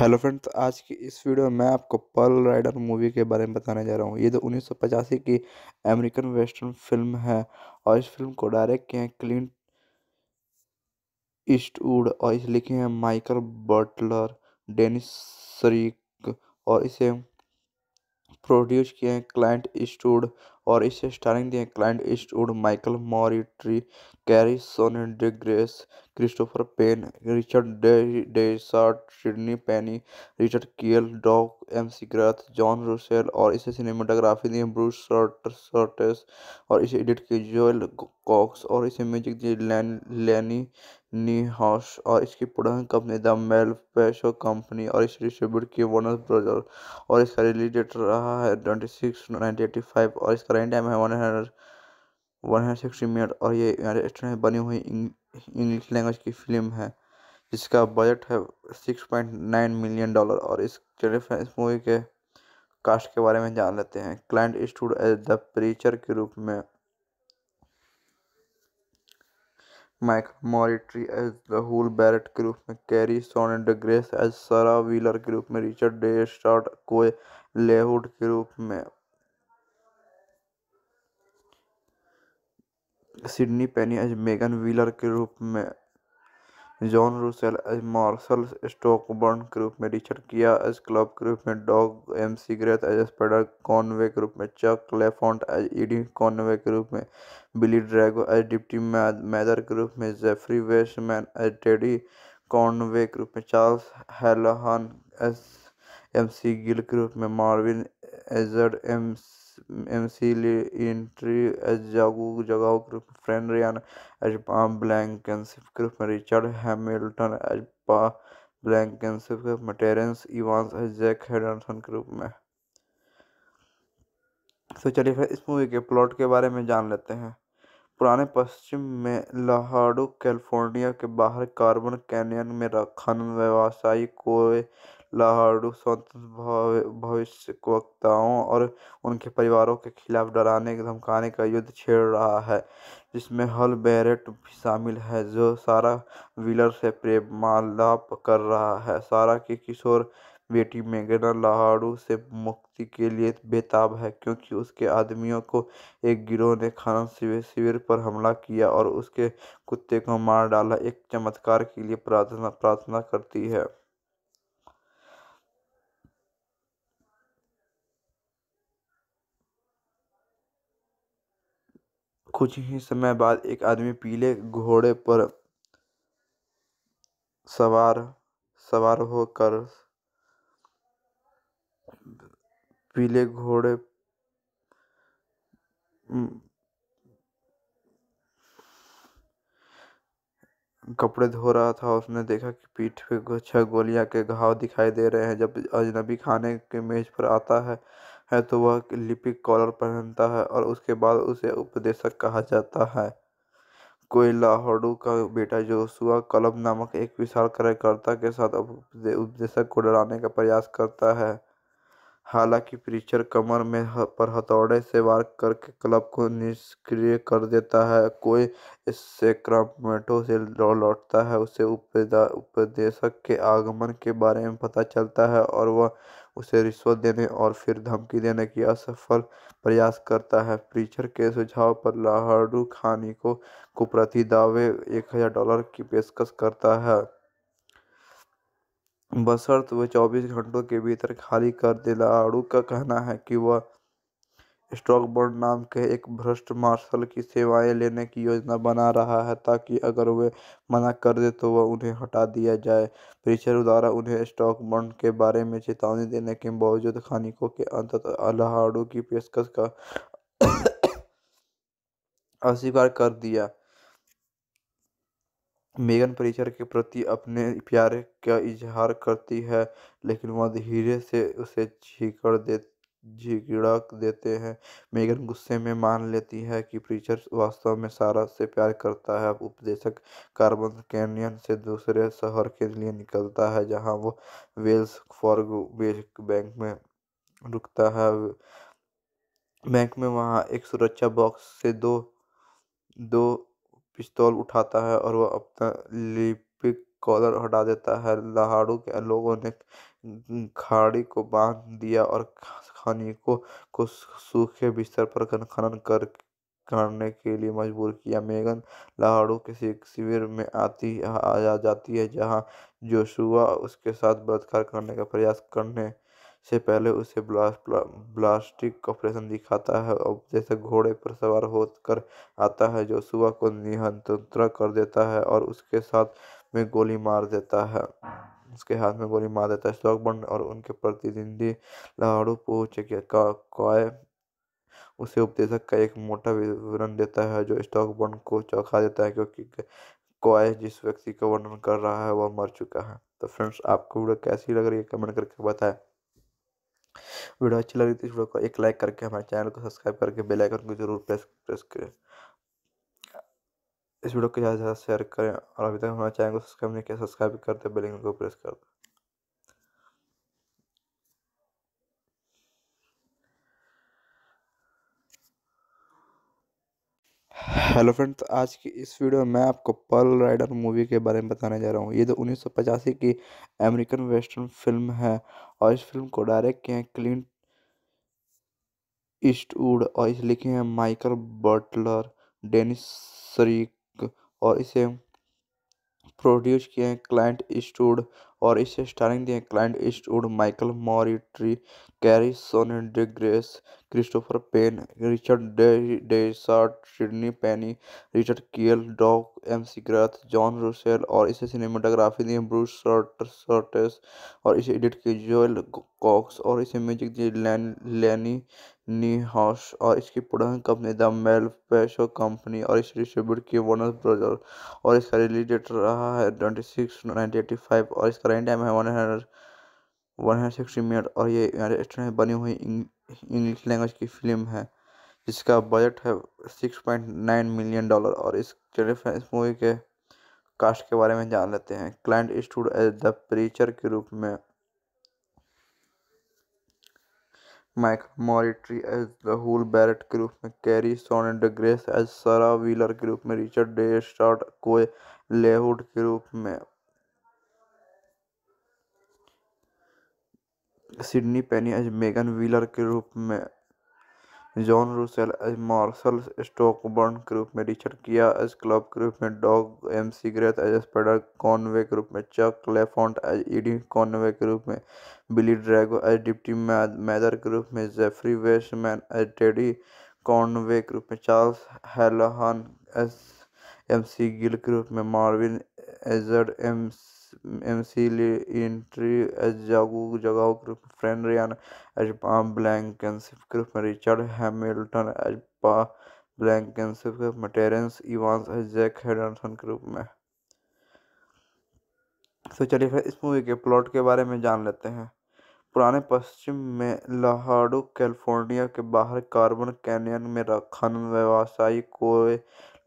हेलो फ्रेंड्स आज की इस वीडियो में मैं आपको पर्ल राइडर मूवी के बारे में बताने जा रहा हूँ ये तो उन्नीस की अमेरिकन वेस्टर्न फिल्म है और इस फिल्म को डायरेक्ट किए हैं क्लिंट ईस्टवुड और इसे लिखे हैं माइकल बटलर डेनिस शरीक और इसे प्रोड्यूस किए हैं क्लाइंट ईस्टवुड और इसे स्टारिंग दिए Clint Eastwood Michael Moriarty Carrie Snodgress Christopher Penn Richard Dysart Sydney Penny Richard Kiel Doug McGrath John Russell और इसे सिनेमाटोग्राफी दिए ब्रूस सर्टस और इसे एडिट किए जोएल कॉक्स और इसे म्यूजिक दिए लैनी Niehaus और इसकी production company the Malpaso company और इस डिस्ट्रीब्यूट की वार्नर ब्रदर और इसका रिलीज डेट रहा है ट्वेंटी सिक्स एटी फाइव और इसका रन टाइम है one hundred one hundred sixty minute और ये यूनाइटेड स्टेट में बनी हुई इंग्लिश लैंग्वेज की फिल्म है जिसका बजट है six point nine million dollar और इस इस मूवी के कास्ट के बारे में जान लेते हैं Clint Eastwood as the preacher के रूप में Mike Moriarty as Rahul Barret के रूप में Carrie Snodgress as Sarah Wheeler के रूप में रिचर्ड डे स्टार्ट कोए लेहुड के रूप में Sydney Penny as Megan Wheeler के रूप में जॉन रूसेल मार्शल स्टोकबर्न के रूप में रिचर्ड किया एज क्लब के रूप में Doug McGrath as Spider Conway के रूप में Chuck Lafont as Eddie Conway के रूप में Billy Drago as Deputy Mather के रूप में Jeffrey Weissman as Teddy Conway के रूप में Charles Hallahan as McGill के रूप में मार्विन एजर M Ancillary Ajagu Fran Ryan as Palm Blankenship, Richard Hamilton as Palm Blankenship में टेरेंस इवांस है जैक हेडनसन के रूप में तो चलिए फिर इस मूवी के प्लॉट के बारे में जान लेते हैं पुराने पश्चिम में लाहाडो कैलिफोर्निया के बाहर कार्बन कैनियन में रखन व्यवसायी कोयला लहाड़ू स्वतंत्र भविष्य वक्ताओं और उनके परिवारों के खिलाफ डराने धमकाने का युद्ध छेड़ रहा है जिसमें हल बैरेट भी शामिल है जो सारा व्हीलर से प्रेमालाप कर रहा है सारा की किशोर बेटी मेगना लहाड़ू से मुक्ति के लिए बेताब है क्योंकि उसके आदमियों को एक गिरोह ने खनन शिविर शिविर पर हमला किया और उसके कुत्ते को मार डाला एक चमत्कार के लिए प्रार्थना प्रार्थना करती है कुछ ही समय बाद एक आदमी पीले घोड़े पर सवार सवार होकर पीले घोड़े कपड़े धो रहा था उसने देखा कि पीठ पे छह गोलियां के घाव दिखाई दे रहे हैं जब अजनबी खाने के मेज पर आता है है तो वह लिपिक कॉलर पहनता है और उसके बाद उसे उपदेशक कहा जाता है कोई लाहौड़ू का बेटा जो सुआ क्लब नामक एक विशाल कार्यकर्ता के साथ उपदेशक को डराने का प्रयास करता है हालांकि प्रीचर कमर में पर हथौड़े से वार करके क्लब को निष्क्रिय कर देता है कोई इससे क्रमेटो से लौटता है उसे उपदेशक के आगमन के बारे में पता चलता है और वह उसे रिश्वत देने और फिर धमकी देने की असफल प्रयास करता है प्रीचर के सुझाव पर लाहडू खानी को कुप्रति दावे एक हज़ार डॉलर की पेशकश करता है बशर्त वह चौबीस घंटों के भीतर खाली कर दे लाहड़ू का कहना है कि वह स्टॉक ब्रोकर नाम के एक भ्रष्ट मार्शल की सेवाएं लेने की योजना बना रहा है ताकि अगर वे मना कर दे तो उन्हें हटा दिया जाए प्रीचर द्वारा उन्हें स्टॉकब्रोन के बारे में चेतावनी देने के बावजूद खानिकों के अंततः अलहाड़ो की पेशकश का अस्वीकार कर दिया मेगन परिचर के प्रति अपने प्यार का इजहार करती है लेकिन वह धीरे से उसे छीकर देती झिड़क देते हैं मेगन गुस्से में मान लेती है कि प्रीचर वास्तव में सारा से प्यार करता है उपदेशक कार्बन कैनियन से दूसरे शहर के लिए निकलता है जहां वो वेल्स फॉर बैंक में रुकता है बैंक में वहां एक सुरक्षा बॉक्स से दो दो पिस्तौल उठाता है और वह अपना लिपिक कॉलर हटा देता है लहाड़ू के लोगों ने खाड़ी को बांध दिया और खानी को कुछ सूखे बिस्तर पर खनन कर करने के लिए मजबूर किया मेगन लाहौर के शिविर में आती आ जाती है जहां जोशुआ उसके साथ बलात्कार करने का प्रयास करने से पहले उसे ब्लास्ट ब्लास्टिक ऑपरेशन दिखाता है और जैसे घोड़े पर सवार होकर आता है जो सुबह को निहंत्र कर देता है और उसके साथ में गोली मार देता है उसके हाथ में गोली मार देता है स्लॉगबॉन्ड और उनके प्रतिद्वंदी लाड़ू पोच का उसे उपदेशक का एक मोटा विवरण देता है जो स्टॉकबॉन्ड को चौंका देता है क्योंकि कॉय जिस व्यक्ति का वर्णन कर रहा है वह मर चुका है तो फ्रेंड्स आपको वीडियो कैसी लग रही है कमेंट करके बताएं वीडियो अच्छी रही तो इस वीडियो को एक लाइक करके हमारे चैनल को सब्सक्राइब करके बेल आइकन को जरूर प्रेस प्रेस करें इस वीडियो को ज़्यादा से ज़्यादा शेयर करें और अभी तक हमारे चैनल को सब्सक्राइब नहीं किया सब्सक्राइब कर दें बेल को प्रेस कर दें हेलो फ्रेंड्स आज की इस वीडियो में मैं आपको पर्ल राइडर मूवी के बारे में बताने जा रहा हूँ ये तो उन्नीस की अमेरिकन वेस्टर्न फिल्म है और इस फिल्म को डायरेक्ट किए हैं क्लिंट ईस्टवुड और इसे लिखे हैं माइकल बटलर डेनिस शरीक और इसे प्रोड्यूस किए हैं क्लाइंट स्टूड और इसे स्टारिंग दिए हैं Clint Eastwood Michael Moriarty Carrie Snodgress Christopher Penn Richard डे Sydney Penny Richard Kiel Doug McGrath John Russell और इसे सिनेमाटोग्राफी दी ब्रूस शॉर्टस और इसे एडिट किए जोएल कॉक्स और इसे म्यूजिक दिए लैन लैनी नी हॉश और इसकी production company the Malpaso company और इसे डिस्ट्रीब्यूट किए वार्नर ब्रदर और इसका रिलीज डेट रहा है twenty six nineteen eighty five और इसका रन टाइम है one hundred one hundred sixty minute और ये यूनाइटेड स्टेट में बनी हुई इंग्लिश लैंग्वेज की फिल्म है जिसका बजट है six point nine million dollar और इस चलिए फ्रेंड्स मूवी के कास्ट के बारे में जान लेते हैं Clint Eastwood as the preacher के रूप में Michael Moriarty as the Hull Barret के रूप में Carrie and grace as सरा व्हीलर के रूप में रिचर्ड डे स्टार्ट कोए लेहुड के रूप में Sydney Penny as Megan Wheeler के रूप में John Russell as Marshal Stockburn के रूप में रिचर्ड किया एज क्लब के रूप में Doug McGrath as Spider Conway के रूप में Chuck Lafont as Eddie Conway के रूप में Billy Drago as Deputy Mather के रूप में Jeffrey Weissman as Teddy Conway के रूप में Charles Hallahan as McGill के रूप में मार्विन एजर्ड M Richard Hamilton H Pa Blankenship group में जैक हेडनसन ग्रुप में तो चलिए फिर इस मूवी के प्लॉट के बारे में जान लेते हैं पुराने पश्चिम में लहाड़ो कैलिफोर्निया के बाहर कार्बन कैनियन में खनन व्यवसायी को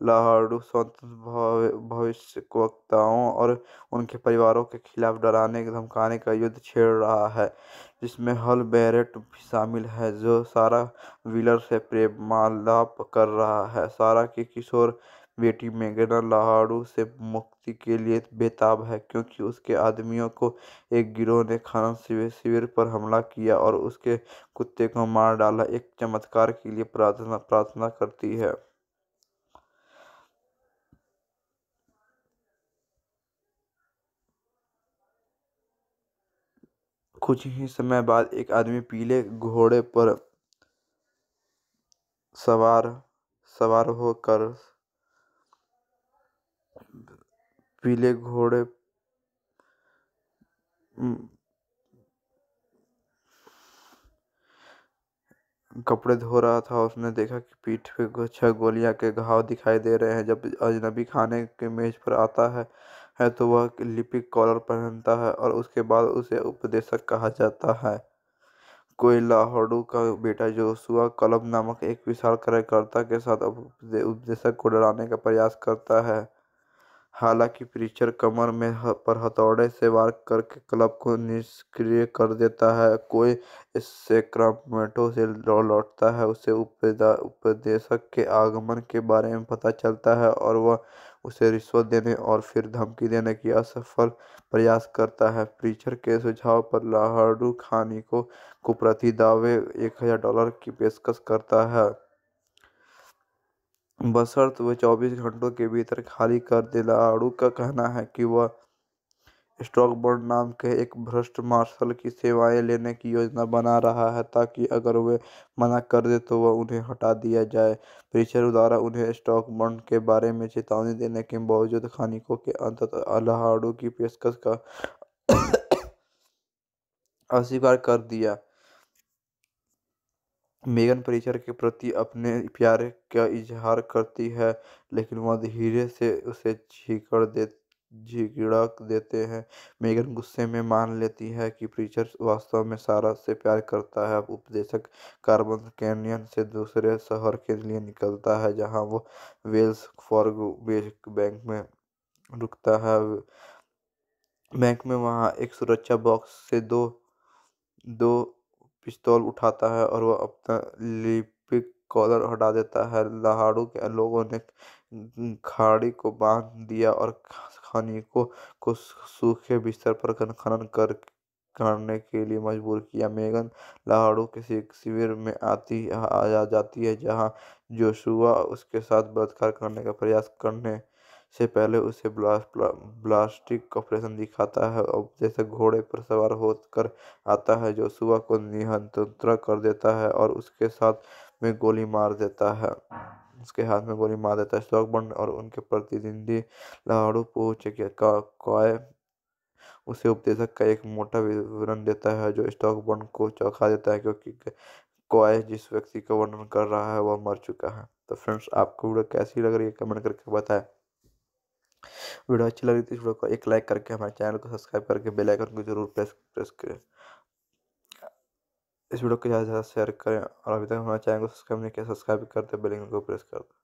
लहाड़ू स्वतंत्र भविष्य वक्ताओं और उनके परिवारों के खिलाफ डराने धमकाने का युद्ध छेड़ रहा है जिसमें हल बैरेट भी शामिल है जो सारा व्हीलर से प्रेमालाप कर रहा है सारा की किशोर बेटी मेगना लाहाड़ू से मुक्ति के लिए बेताब है क्योंकि उसके आदमियों को एक गिरोह ने खनन शिविर शिविर पर हमला किया और उसके कुत्ते को मार डाला एक चमत्कार के लिए प्रार्थना प्रार्थना करती है कुछ ही समय बाद एक आदमी पीले घोड़े पर सवार सवार होकर पीले घोड़े कपड़े धो रहा था उसने देखा कि पीठ पे छह गोलियां के घाव दिखाई दे रहे हैं जब अजनबी खाने के मेज पर आता है है तो वह लिपिक कॉलर पहनता है और उसके बाद उसे उपदेशक कहा जाता है कोई लाहौडू का बेटा जो सुहा कलम नामक एक विशाल कार्यकर्ता के साथ उपदेशक को डराने का प्रयास करता है हालांकि प्रीचर कमर में पर हथौड़े से वार करके क्लब को निष्क्रिय कर देता है कोई इससे क्रमेटो से लौटता है उसे उपदेशक के आगमन के बारे में पता चलता है और वह उसे रिश्वत देने और फिर धमकी देने की असफल प्रयास करता है प्रीचर के सुझाव पर लाहडू खानी को कुप्रति दावे एक हज़ार डॉलर की पेशकश करता है बशर्त वह चौबीस घंटों के भीतर खाली कर दे लाहड़ू का कहना है कि वह स्टॉक ब्रोकर नाम के एक भ्रष्ट मार्शल की सेवाएं लेने की योजना बना रहा है ताकि अगर वे मना कर दे तो वह उन्हें हटा दिया जाए परीक्षण द्वारा उन्हें स्टॉक बॉन्ड के बारे में चेतावनी देने के बावजूद खानिकों के अंततः अलहाड़ों की पेशकश का अस्वीकार कर दिया मेगन परिचर के प्रति अपने प्यार का इजहार करती है लेकिन वह धीरे से उसे छीकर देती झिड़क देते हैं मेगन गुस्से में मान लेती है कि प्रीचर वास्तव में सारा से प्यार करता है उपदेशक कार्बन कैनियन से दूसरे शहर के लिए निकलता है जहां वो वेल्स फॉर्ग बैंक में रुकता है बैंक में वहां एक सुरक्षा बॉक्स से दो दो पिस्तौल उठाता है और वह अपना लिपिक कॉलर हटा देता है लहाड़ू के लोगों ने खाड़ी को बांध दिया और खानी को कुछ सूखे बिस्तर पर खनन कर करने के लिए मजबूर किया मेगन लाहौर के शिविर में आती आ जाती है जहां जोशुआ उसके साथ बलात्कार करने का प्रयास करने से पहले उसे ब्लास्ट ब्लास्टिक ऑपरेशन दिखाता है और जैसे घोड़े पर सवार होकर आता है जोशुआ को निहंत्र कर देता है और उसके साथ में गोली मार देता है उसके हाथ में गोली मार देता है स्टॉकबर्न और उनके प्रतिद्वंदी लाहौर पोचकिया का कॉय उसे उपदेशक का एक मोटा विवरण देता है जो स्टॉकबर्न को चौंका देता है क्योंकि कॉय जिस व्यक्ति का वर्णन कर रहा है वह मर चुका है तो फ्रेंड्स आपको वीडियो कैसी लग रही है कमेंट करके बताएं वीडियो अच्छी लग रही थी तो इस वीडियो को एक लाइक करके हमारे चैनल को सब्सक्राइब करके बेल आइकन को जरूर प्रेस प्रेस करें इस वीडियो को ज़्यादा से ज़्यादा शेयर करें और अभी तक हमारे चैनल को सब्सक्राइब नहीं किया सब्सक्राइब कर दें बेल आइकन को प्रेस कर दें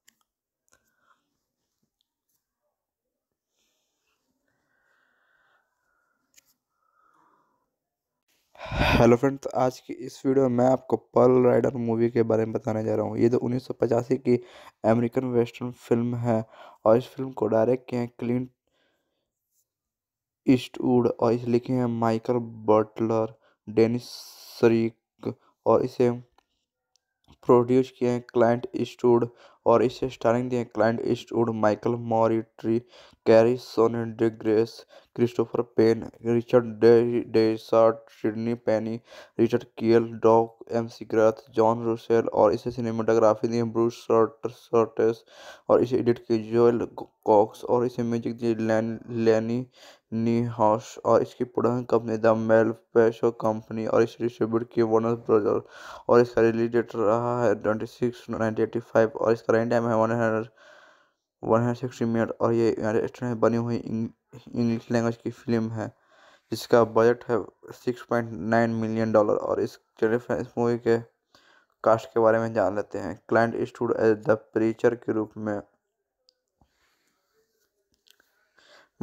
हेलो फ्रेंड्स आज की इस वीडियो में मैं आपको पर्ल राइडर मूवी के बारे में बताने जा रहा हूँ ये तो उन्नीस की अमेरिकन वेस्टर्न फिल्म है और इस फिल्म को डायरेक्ट किए हैं क्लिंट ईस्टवुड और इसे लिखे हैं माइकल बटलर डेनिस शरीक और इसे प्रोड्यूस किए हैं क्लाइंट स्टूड और इसे स्टारिंग दिए Clint Eastwood Michael Moriarty Carrie Snodgress Christopher Penn Richard Dysart Sydney Penny Richard Kiel Doug McGrath John Russell और इसे सिनेमाटोग्राफी दिए ब्रूस सर्टस और इसे एडिट किए जोएल कॉक्स और इसे म्यूजिक दिए लैनी Niehaus और इसकी production company the Malpaso company और इस डिस्ट्रीब्यूट की वार्नर ब्रदर और इसका रिलीज डेट रहा है ट्वेंटी सिक्स एटी फाइव और इसका रन टाइम है one hundred one hundred sixty minute और ये यूनाइटेड स्टेट में बनी हुई इंग्लिश लैंग्वेज की फिल्म है जिसका बजट है six point nine million dollar और इस इस मूवी के कास्ट के बारे में जान लेते हैं Clint Eastwood as the preacher के रूप में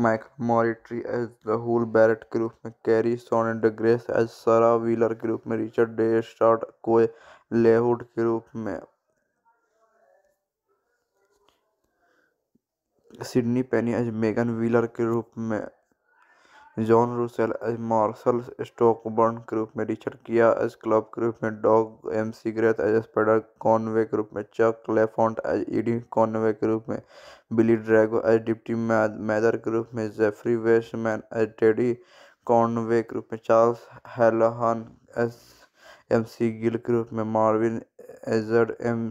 Mike Moriarty as Rahul Barret के रूप में Carrie Snodgress as Sarah Wheeler के रूप में रिचर्ड डे स्टार्ट कोय लेहुड के रूप में Sydney Penny as Megan Wheeler के रूप में जॉन रूसेल मार्शल स्टोकबर्न के रूप में रिचर्ड किया एज क्लब के रूप में Doug McGrath as Spider Conway के रूप में Chuck Lafont as Eddie Conway के रूप में Billy Drago as Deputy Mather के रूप में Jeffrey Weissman as Teddy Conway के रूप में Charles Hallahan as McGill के रूप में मार्विन एजर एम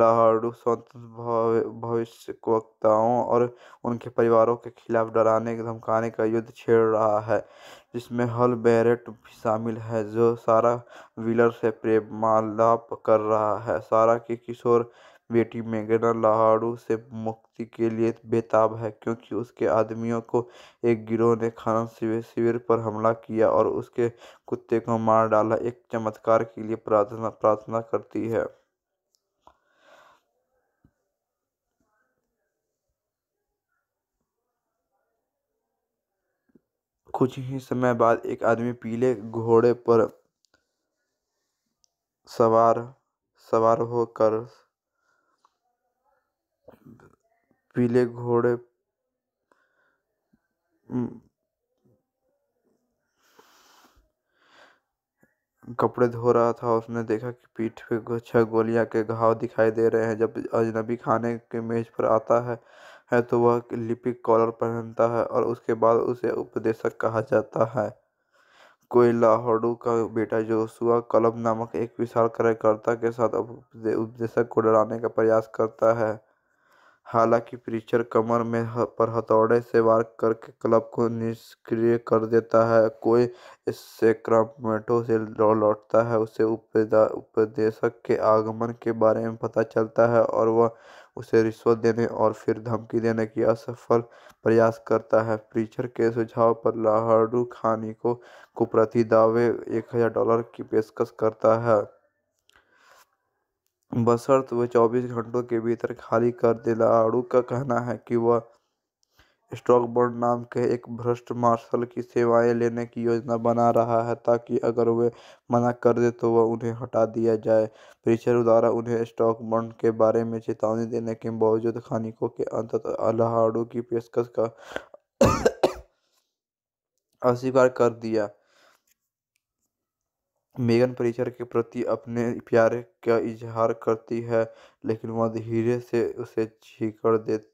लहरों स्वतंत्र वक्ताओं और उनके परिवारों के खिलाफ डराने धमकाने का युद्ध छेड़ रहा है जिसमें हल बैरेट भी शामिल है जो सारा व्हीलर से प्रेमालाप कर रहा है सारा की किशोर बेटी मेगना लहाड़ू से मुक्ति के लिए बेताब है क्योंकि उसके आदमियों को एक गिरोह ने खनन शिविर शिविर पर हमला किया और उसके कुत्ते को मार डाला एक चमत्कार के लिए प्रार्थना प्रार्थना करती है कुछ ही समय बाद एक आदमी पीले घोड़े पर सवार सवार होकर पीले घोड़े कपड़े धो रहा था उसने देखा कि पीठ पे छह गोलियां के घाव दिखाई दे रहे हैं जब अजनबी खाने के मेज पर आता है है तो वह लिपिक कॉलर पहनता है और उसके बाद उसे उपदेशक कहा जाता है कोई लाहौड़ू का बेटा जो सुआ क्लब नामक एक विशाल कार्यकर्ता के साथ उपदेशक को डराने का प्रयास करता है हालांकि प्रीचर कमर में पर हथौड़े से वार करके क्लब को निष्क्रिय कर देता है कोई इससे क्रमेटो से लौटता है उसे उपदेशक के आगमन के बारे में पता चलता है और वह उसे रिश्वत देने और फिर धमकी देने की असफल प्रयास करता है प्रीचर के सुझाव पर लाहडू खानी को कुप्रति दावे एक हज़ार डॉलर की पेशकश करता है बशर्त वह चौबीस घंटों के भीतर खाली कर दे लाहड़ू का कहना है कि वह स्टॉक ब्रोकर नाम के एक भ्रष्ट मार्शल की सेवाएं लेने की योजना बना रहा है ताकि अगर वे मना कर दे तो उन्हें हटा दिया जाए प्रीचर द्वारा उन्हें स्टॉकब्रोकर के बारे में चेतावनी देने के बावजूद खानिकों के अंततः अलहाड़ो की पेशकश का अस्वीकार कर दिया मेगन परिचर के प्रति अपने प्यार का इजहार करती है लेकिन वह धीरे से उसे छीकर देती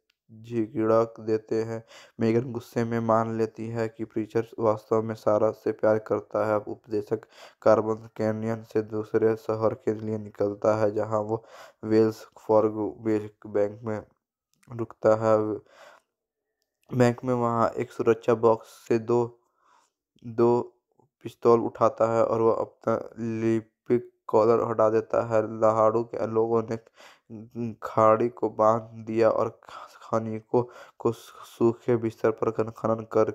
झिड़क देते हैं मेगन गुस्से में मान लेती है कि प्रीचर वास्तव में सारा से प्यार करता है उपदेशक कार्बन कैनियन से दूसरे शहर के लिए निकलता है जहां वो वेल्स फॉर बैंक में रुकता है बैंक में वहां एक सुरक्षा बॉक्स से दो दो पिस्तौल उठाता है और वह अपना लिपिक कॉलर हटा देता है लहाड़ू के लोगों ने खाड़ी को बांध दिया और स्थानिकों को सूखे बिस्तर पर खनन कर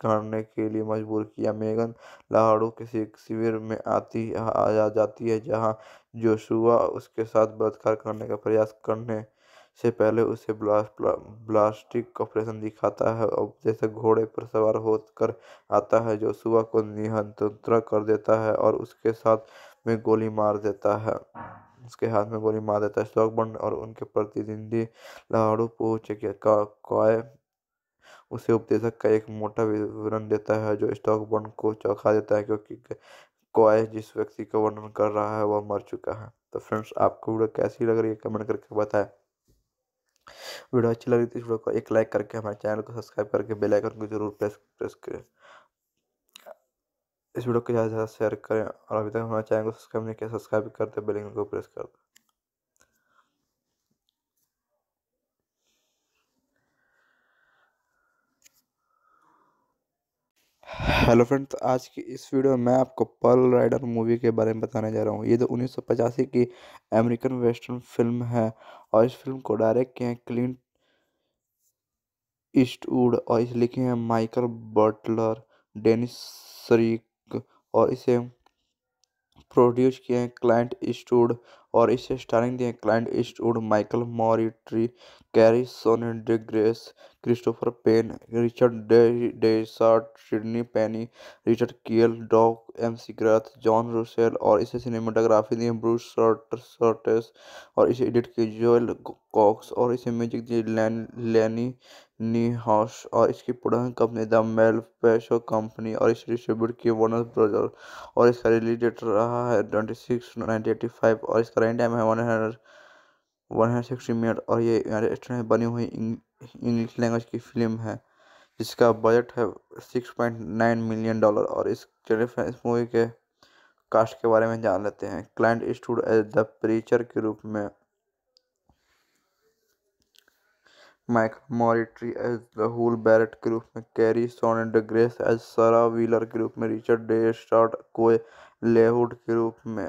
करने के लिए मजबूर किया मेगन लाहौर के शिविर में आती आ जाती है जहां जोशुआ उसके साथ बलात्कार करने का प्रयास करने से पहले उसे ब्लास्ट ब्लास्टिक ऑपरेशन दिखाता है और जैसे घोड़े पर सवार होकर आता है जो सुबह को निहंत्र कर देता है और उसके साथ में गोली मार देता है उसके हाथ में गोली मार देता है स्लॉगबॉन्ड और उनके प्रतिद्वंदी लाड़ू पोच का कॉय उसे उपदेशक का एक मोटा विवरण देता है जो स्टॉकबॉन्ड को चौंका देता है क्योंकि कॉय जिस व्यक्ति का वर्णन कर रहा है वह मर चुका है तो फ्रेंड्स आपको वीडियो कैसी लग रही है कमेंट करके बताएं वीडियो अच्छी लगी तो इस वीडियो को एक लाइक करके हमारे चैनल को सब्सक्राइब करके बेल आइकन को जरूर प्रेस प्रेस करें इस वीडियो को ज़्यादा से ज़्यादा शेयर करें और अभी तक हमारे चैनल को सब्सक्राइब नहीं किया सब्सक्राइब कर दें बेल को प्रेस कर दें हेलो फ्रेंड्स आज की इस वीडियो में मैं आपको पर्ल राइडर मूवी के बारे में बताने जा रहा हूँ ये तो उन्नीस की अमेरिकन वेस्टर्न फिल्म है और इस फिल्म को डायरेक्ट किए हैं क्लिंट ईस्टवुड और इसे लिखे हैं माइकल बटलर डेनिस शरीक और इसे प्रोड्यूस किए हैं क्लाइंट इस्टूड और इसे स्टारिंग दिए Clint Eastwood Michael Moriarty Carrie Snodgress Christopher Penn Richard Dysart Sydney Penny Richard Kiel Doug McGrath John Russell और इसे सिनेमाटोग्राफी दी ब्रूस सर्टस और इसे एडिट किए जोएल कॉक्स और इसे म्यूजिक दिए लैन लैनी नी हॉश और इसकी production company the Malpaso company और इसे डिस्ट्रीब्यूट किए वार्नर ब्रदर और इसका रिलीज डेट रहा है twenty six nineteen eighty five और इसका रन टाइम है one hundred one hundred sixty minute और ये यूनाइटेड में बनी हुई इंग्लिश लैंग्वेज की फिल्म है जिसका बजट है six point nine million dollar और इस इस मूवी के कास्ट के बारे में जान लेते हैं Clint Eastwood as the preacher के रूप में Mike Moriarty as the Hull Barret के रूप में Carrie and grace as सरा व्हीलर के रूप में रिचर्ड डे स्टार्ट कोए लेहुड के रूप में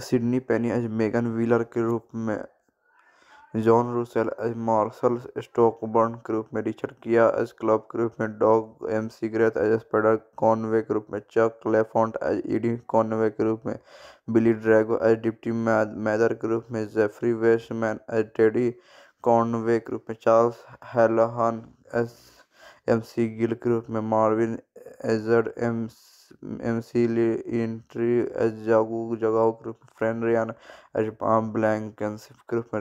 Sydney Penny as Megan Wheeler के रूप में John Russell as Marshal Stockburn के रूप में रिचर्ड किया एज क्लब के रूप में Doug McGrath as Spider Conway के रूप में Chuck Lafont as Eddie Conway के रूप में Billy Drago as Deputy Mather के रूप में Jeffrey Weissman as Teddy Conway के रूप में Charles Hallahan as McGill के रूप में मार्विन एजर्ड M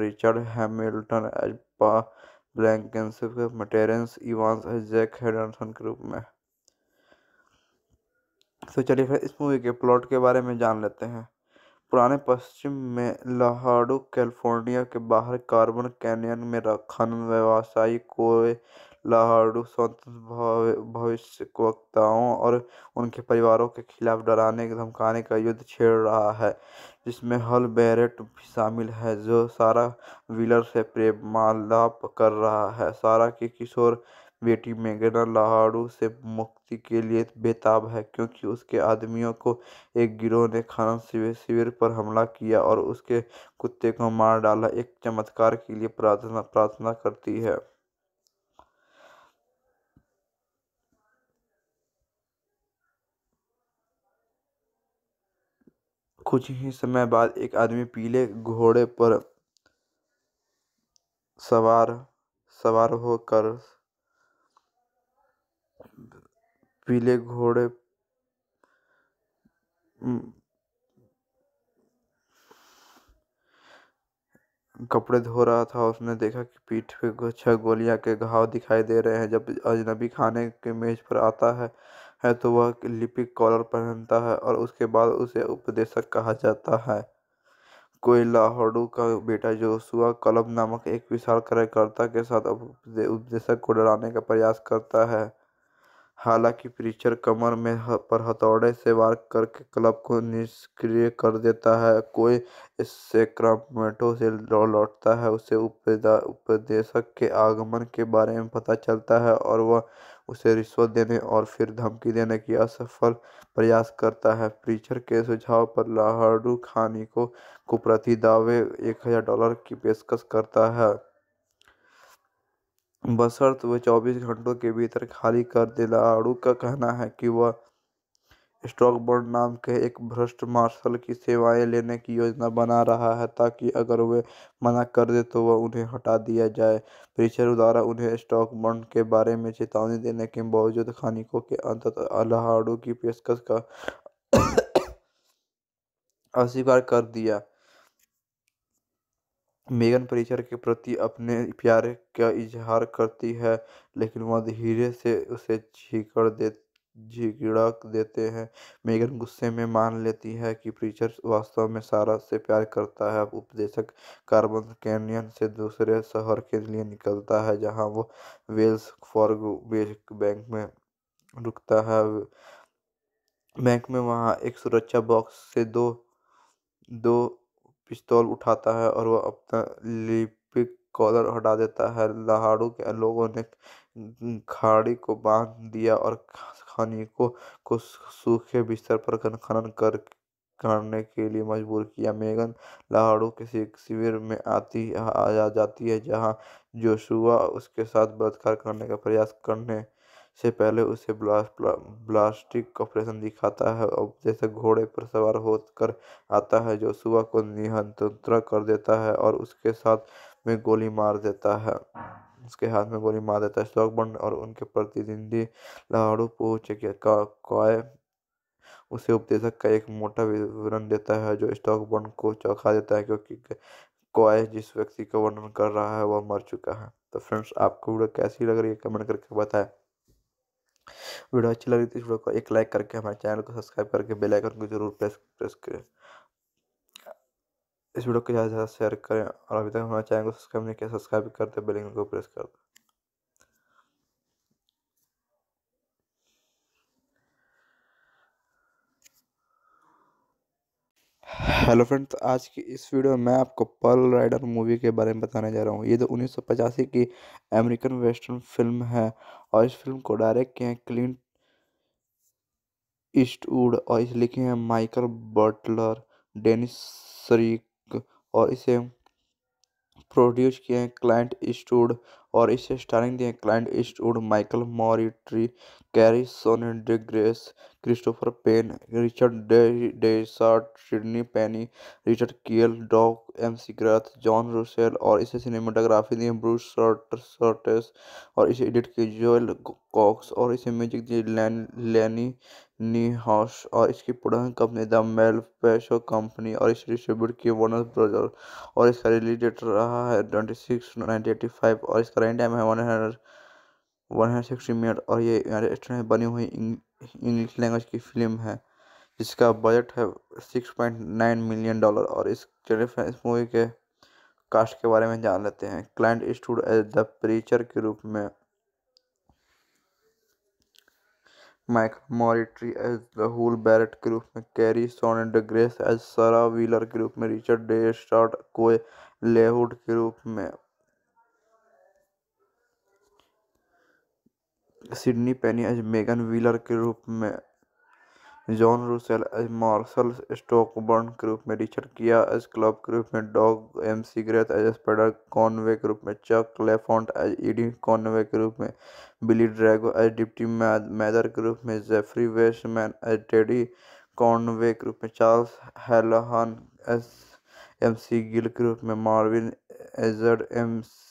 Richard Hamilton H Pa Blankenship group में जैक हेडनसन ग्रुप में तो चलिए फिर इस मूवी के प्लॉट के बारे में जान लेते हैं पुराने पश्चिम में लहाड़ो कैलिफोर्निया के बाहर कार्बन कैनियन में खनन व्यवसायी को लहाड़ू स्वतंत्र भविष्य वक्ताओं और उनके परिवारों के खिलाफ डराने धमकाने का युद्ध छेड़ रहा है जिसमें हल बैरेट भी शामिल है जो सारा व्हीलर से प्रेमालाप कर रहा है सारा की किशोर बेटी मेगना लाहाड़ू से मुक्ति के लिए बेताब है क्योंकि उसके आदमियों को एक गिरोह ने खनन शिविर शिविर पर हमला किया और उसके कुत्ते को मार डाला एक चमत्कार के लिए प्रार्थना प्रार्थना करती है कुछ ही समय बाद एक आदमी पीले घोड़े पर सवार सवार होकर पीले घोड़े कपड़े धो रहा था उसने देखा कि पीठ पे छह गोलियां के घाव दिखाई दे रहे हैं जब अजनबी खाने के मेज पर आता है है तो वह लिपिक कॉलर पहनता है और उसके बाद उसे उपदेशक कहा जाता है कोई लाहौडू का बेटा जो सुहा कलम नामक एक विशाल कार्यकर्ता के साथ उपदेशक को डराने का प्रयास करता है हालांकि प्रीचर कमर में पर हथौड़े से वार करके क्लब को निष्क्रिय कर देता है कोई इससे क्रमेटो से लौटता है उसे उपदेशक के आगमन के बारे में पता चलता है और वह उसे रिश्वत देने और फिर धमकी देने की असफल प्रयास करता है प्रीचर के सुझाव पर लाहडू खानी को कुप्रति दावे एक हज़ार डॉलर की पेशकश करता है बशर्त वह चौबीस घंटों के भीतर खाली कर दे लाहड़ू का कहना है कि वह स्टॉक ब्रोकर नाम के एक भ्रष्ट मार्शल की सेवाएं लेने की योजना बना रहा है ताकि अगर वे मना कर दे तो वह उन्हें हटा दिया जाए परीक्षण द्वारा उन्हें स्टॉक बॉन्ड के बारे में चेतावनी देने के बावजूद खानिकों के अंततः अलहाड़ों की पेशकश का अस्वीकार कर दिया मेगन परिचर के प्रति अपने प्यार का इजहार करती है लेकिन वह धीरे से उसे छीकर दे झिड़क देते हैं मेगन गुस्से में मान लेती है कि प्रीचर वास्तव में सारा से प्यार करता है उपदेशक कार्बन कैनियन से दूसरे शहर के लिए निकलता है जहां वो वेल्स फॉर्ग बैंक में रुकता है बैंक में वहां एक सुरक्षा बॉक्स से दो दो पिस्तौल उठाता है और वह अपना लिपिक कॉलर हटा देता है लहाड़ू के लोगों ने खाड़ी को बांध दिया और खानी को सूखे बिस्तर पर खनन कर करने के लिए मजबूर किया मेगन लाहौर के शिविर में आती आ जाती है जहां जोशुआ उसके साथ बलात्कार करने का प्रयास करने से पहले उसे ब्लास्ट ब्लास्टिक ऑपरेशन दिखाता है और जैसे घोड़े पर सवार होकर आता है जोशुआ को निहंत्र कर देता है और उसके साथ में गोली मार देता है उसके हाथ में गोली मार देता है स्टॉकबर्न और उनके प्रतिद्वंदी लाहौड़ पोचकिया का कॉय उसे उपदेशक का एक मोटा विवरण देता है जो स्टॉकबर्न को चौंका देता है क्योंकि कॉय जिस व्यक्ति का वर्णन कर रहा है वह मर चुका है तो फ्रेंड्स आपको वीडियो कैसी लग रही है कमेंट करके बताएं वीडियो अच्छी लग रही थी तो इस वीडियो को एक लाइक करके हमारे चैनल को सब्सक्राइब करके बेल आइकन को जरूर प्रेस प्रेस करें इस वीडियो को ज़्यादा से ज़्यादा शेयर करें और अभी तक हमारे चैनल को सब्सक्राइब नहीं किया सब्सक्राइब कर दें बेल आइकन को प्रेस कर दें हेलो फ्रेंड्स आज की इस वीडियो में मैं आपको पर्ल राइडर मूवी के बारे में बताने जा रहा हूँ ये तो उन्नीस की अमेरिकन वेस्टर्न फिल्म है और इस फिल्म को डायरेक्ट किए हैं क्लिंट ईस्टवुड और इसे लिखे हैं माइकल बटलर डेनिस शरीक और इसे प्रोड्यूस किए हैं क्लाइंट ईस्टवुड और इसे स्टारिंग दिए Clint Eastwood Michael Moriarty Carrie Snodgress Christopher Penn Richard Dysart Sydney Penny Richard Kiel Doug McGrath John Russell और इसे सिनेमाटोग्राफी दी ब्रूस सर्टेस और इसे एडिट किए जोएल कॉक्स और इसे म्यूजिक दिए लैन लैनी नीहाश और इसकी production company the Malpaso company और इसे डिस्ट्रीब्यूट किए वनर ब्रदर और इसका रिलीज डेट रहा है twenty six nineteen eighty five और इसका रेंट टाइम है वन हंड्रेड वन है सिक्सटी मिनट और ये यूनाइटेड स्टेट में बनी हुई इंग्लिश लैंग्वेज की फिल्म है जिसका बजट है six point nine million dollar और इस चलिए इस मूवी के कास्ट के बारे में जान लेते हैं Clint Eastwood as the preacher के रूप में Mike Moriarty as the Hull Barret के रूप में कैरी सोनेट ग्रेस एज सरा व्हीलर के रूप में रिचर्ड डे स्टार्ट कोए लेहुड के रूप में Sydney Penny as Megan Wheeler के रूप में John Russell as Marshal Stockburn के रूप में रिचर्ड किया एज क्लब के रूप में Doug McGrath as Spider Conway के रूप में Chuck Lafont as Eddie Conway के रूप में Billy Drago as Deputy Mather के रूप में Jeffrey Weissman as Teddy Conway के रूप में Charles Hallahan as McGill के रूप में मार्विन एजर्ड एम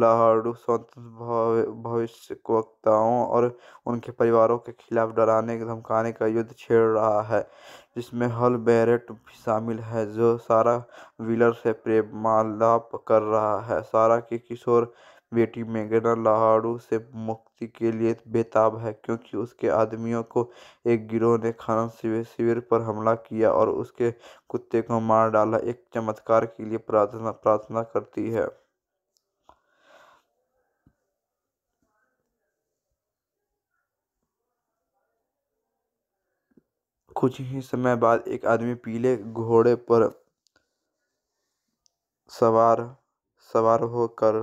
लहाड़ू स्वतंत्र भविष्य वक्ताओं और उनके परिवारों के खिलाफ डराने धमकाने का युद्ध छेड़ रहा है जिसमें हल बैरेट भी शामिल है जो सारा व्हीलर से प्रेमालाप कर रहा है सारा की किशोर बेटी मेगना लहाड़ू से मुक्ति के लिए बेताब है क्योंकि उसके आदमियों को एक गिरोह ने खनन शिविर शिविर पर हमला किया और उसके कुत्ते को मार डाला एक चमत्कार के लिए प्रार्थना प्रार्थना करती है कुछ ही समय बाद एक आदमी पीले घोड़े पर सवार सवार होकर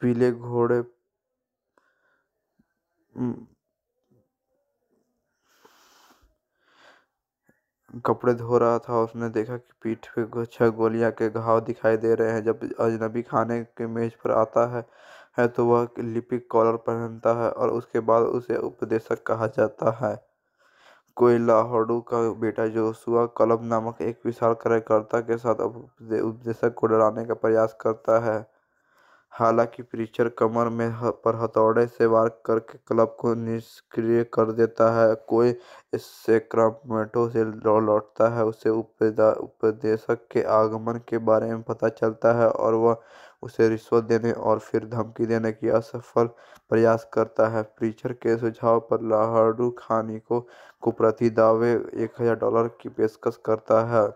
पीले घोड़े कपड़े धो रहा था उसने देखा कि पीठ पे छह गोलियां के घाव दिखाई दे रहे हैं जब अजनबी खाने के मेज पर आता है है तो वह लिपिक कॉलर पहनता है और उसके बाद उसे उपदेशक कहा जाता है कोई लाहौड़ू का बेटा जोशुआ क्लब नामक एक विशाल कार्यकर्ता के साथ उपदेशक को डराने का प्रयास करता है हालांकि प्रीचर कमर में पर हथौड़े से वार करके क्लब को निष्क्रिय कर देता है कोई इससे क्रमेटो से लौटता है उसे उपदेशक के आगमन के बारे में पता चलता है और वह उसे रिश्वत देने और फिर धमकी देने की असफल प्रयास करता है प्रीचर के सुझाव पर लाहडू खानी को कुप्रति दावे एक हज़ार डॉलर की पेशकश करता है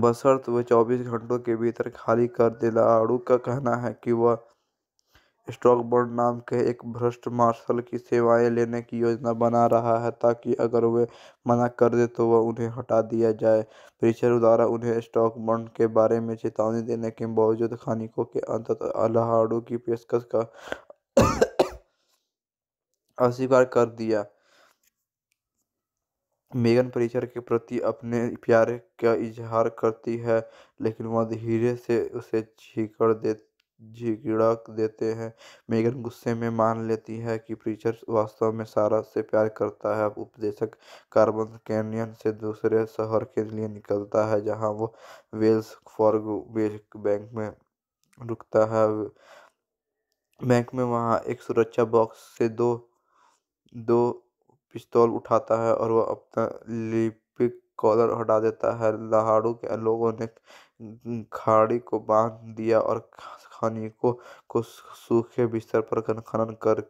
बशर्त वह चौबीस घंटों के भीतर खाली कर दे लाहड़ू का कहना है कि वह स्टॉक ब्रोकर नाम के एक भ्रष्ट मार्शल की सेवाएं लेने की योजना बना रहा है ताकि अगर वे मना कर दे तो उन्हें हटा दिया जाए प्रीचर द्वारा उन्हें स्टॉकब्रोड के बारे में चेतावनी देने के बावजूद खानिकों के अंततः अलहाड़ो की पेशकश का अस्वीकार कर दिया मेगन परिचर के प्रति अपने प्यार का इजहार करती है लेकिन वह धीरे से उसे छीकर देती झिड़क देते हैं मेगन गुस्से में मान लेती है कि प्रीचर वास्तव में सारा से प्यार करता है उपदेशक कार्बन कैनियन से दूसरे शहर के लिए निकलता है जहां वो वेल्स फॉर बैंक में रुकता है बैंक में वहां एक सुरक्षा बॉक्स से दो दो पिस्तौल उठाता है और वह अपना लिपिक कॉलर हटा देता है लहाड़ू के लोगों ने खाड़ी को बांध दिया और स्थानिकों को सूखे बिस्तर पर खनन कर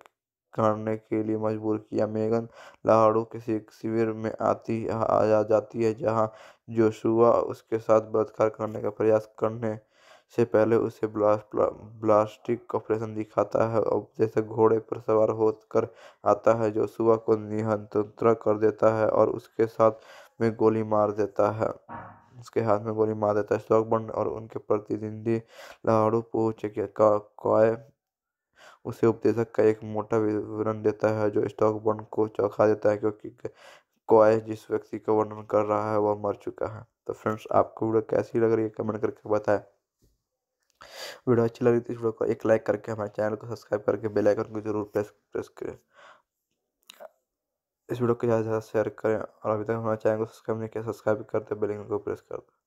करने के लिए मजबूर किया मेगन लाहौर के शिविर में आती आ जाती है जहां जोशुआ उसके साथ बलात्कार करने का प्रयास करने से पहले उसे ब्लास्ट ब्लास्टिक ऑपरेशन दिखाता है और जैसे घोड़े पर सवार होकर आता है जो सुबह को निहंत्र कर देता है और उसके साथ में गोली मार देता है उसके हाथ में गोली मार देता है स्लॉगबॉन्ड और उनके प्रतिद्वंदी लाड़ू पोच का उसे उपदेशक का एक मोटा विवरण देता है जो स्टॉकबॉन्ड को चौंका देता है क्योंकि कॉय जिस व्यक्ति का वर्णन कर रहा है वह मर चुका है तो फ्रेंड्स आपको वीडियो कैसी लग रही है कमेंट करके बताएं वीडियो अच्छी लगी तो इस वीडियो को एक लाइक करके हमारे चैनल को सब्सक्राइब करके बेल आइकन को जरूर प्रेस प्रेस करें इस वीडियो को ज़्यादा से ज़्यादा शेयर करें और अभी तक हमारे चैनल को सब्सक्राइब नहीं किया सब्सक्राइब करते दें को प्रेस कर दें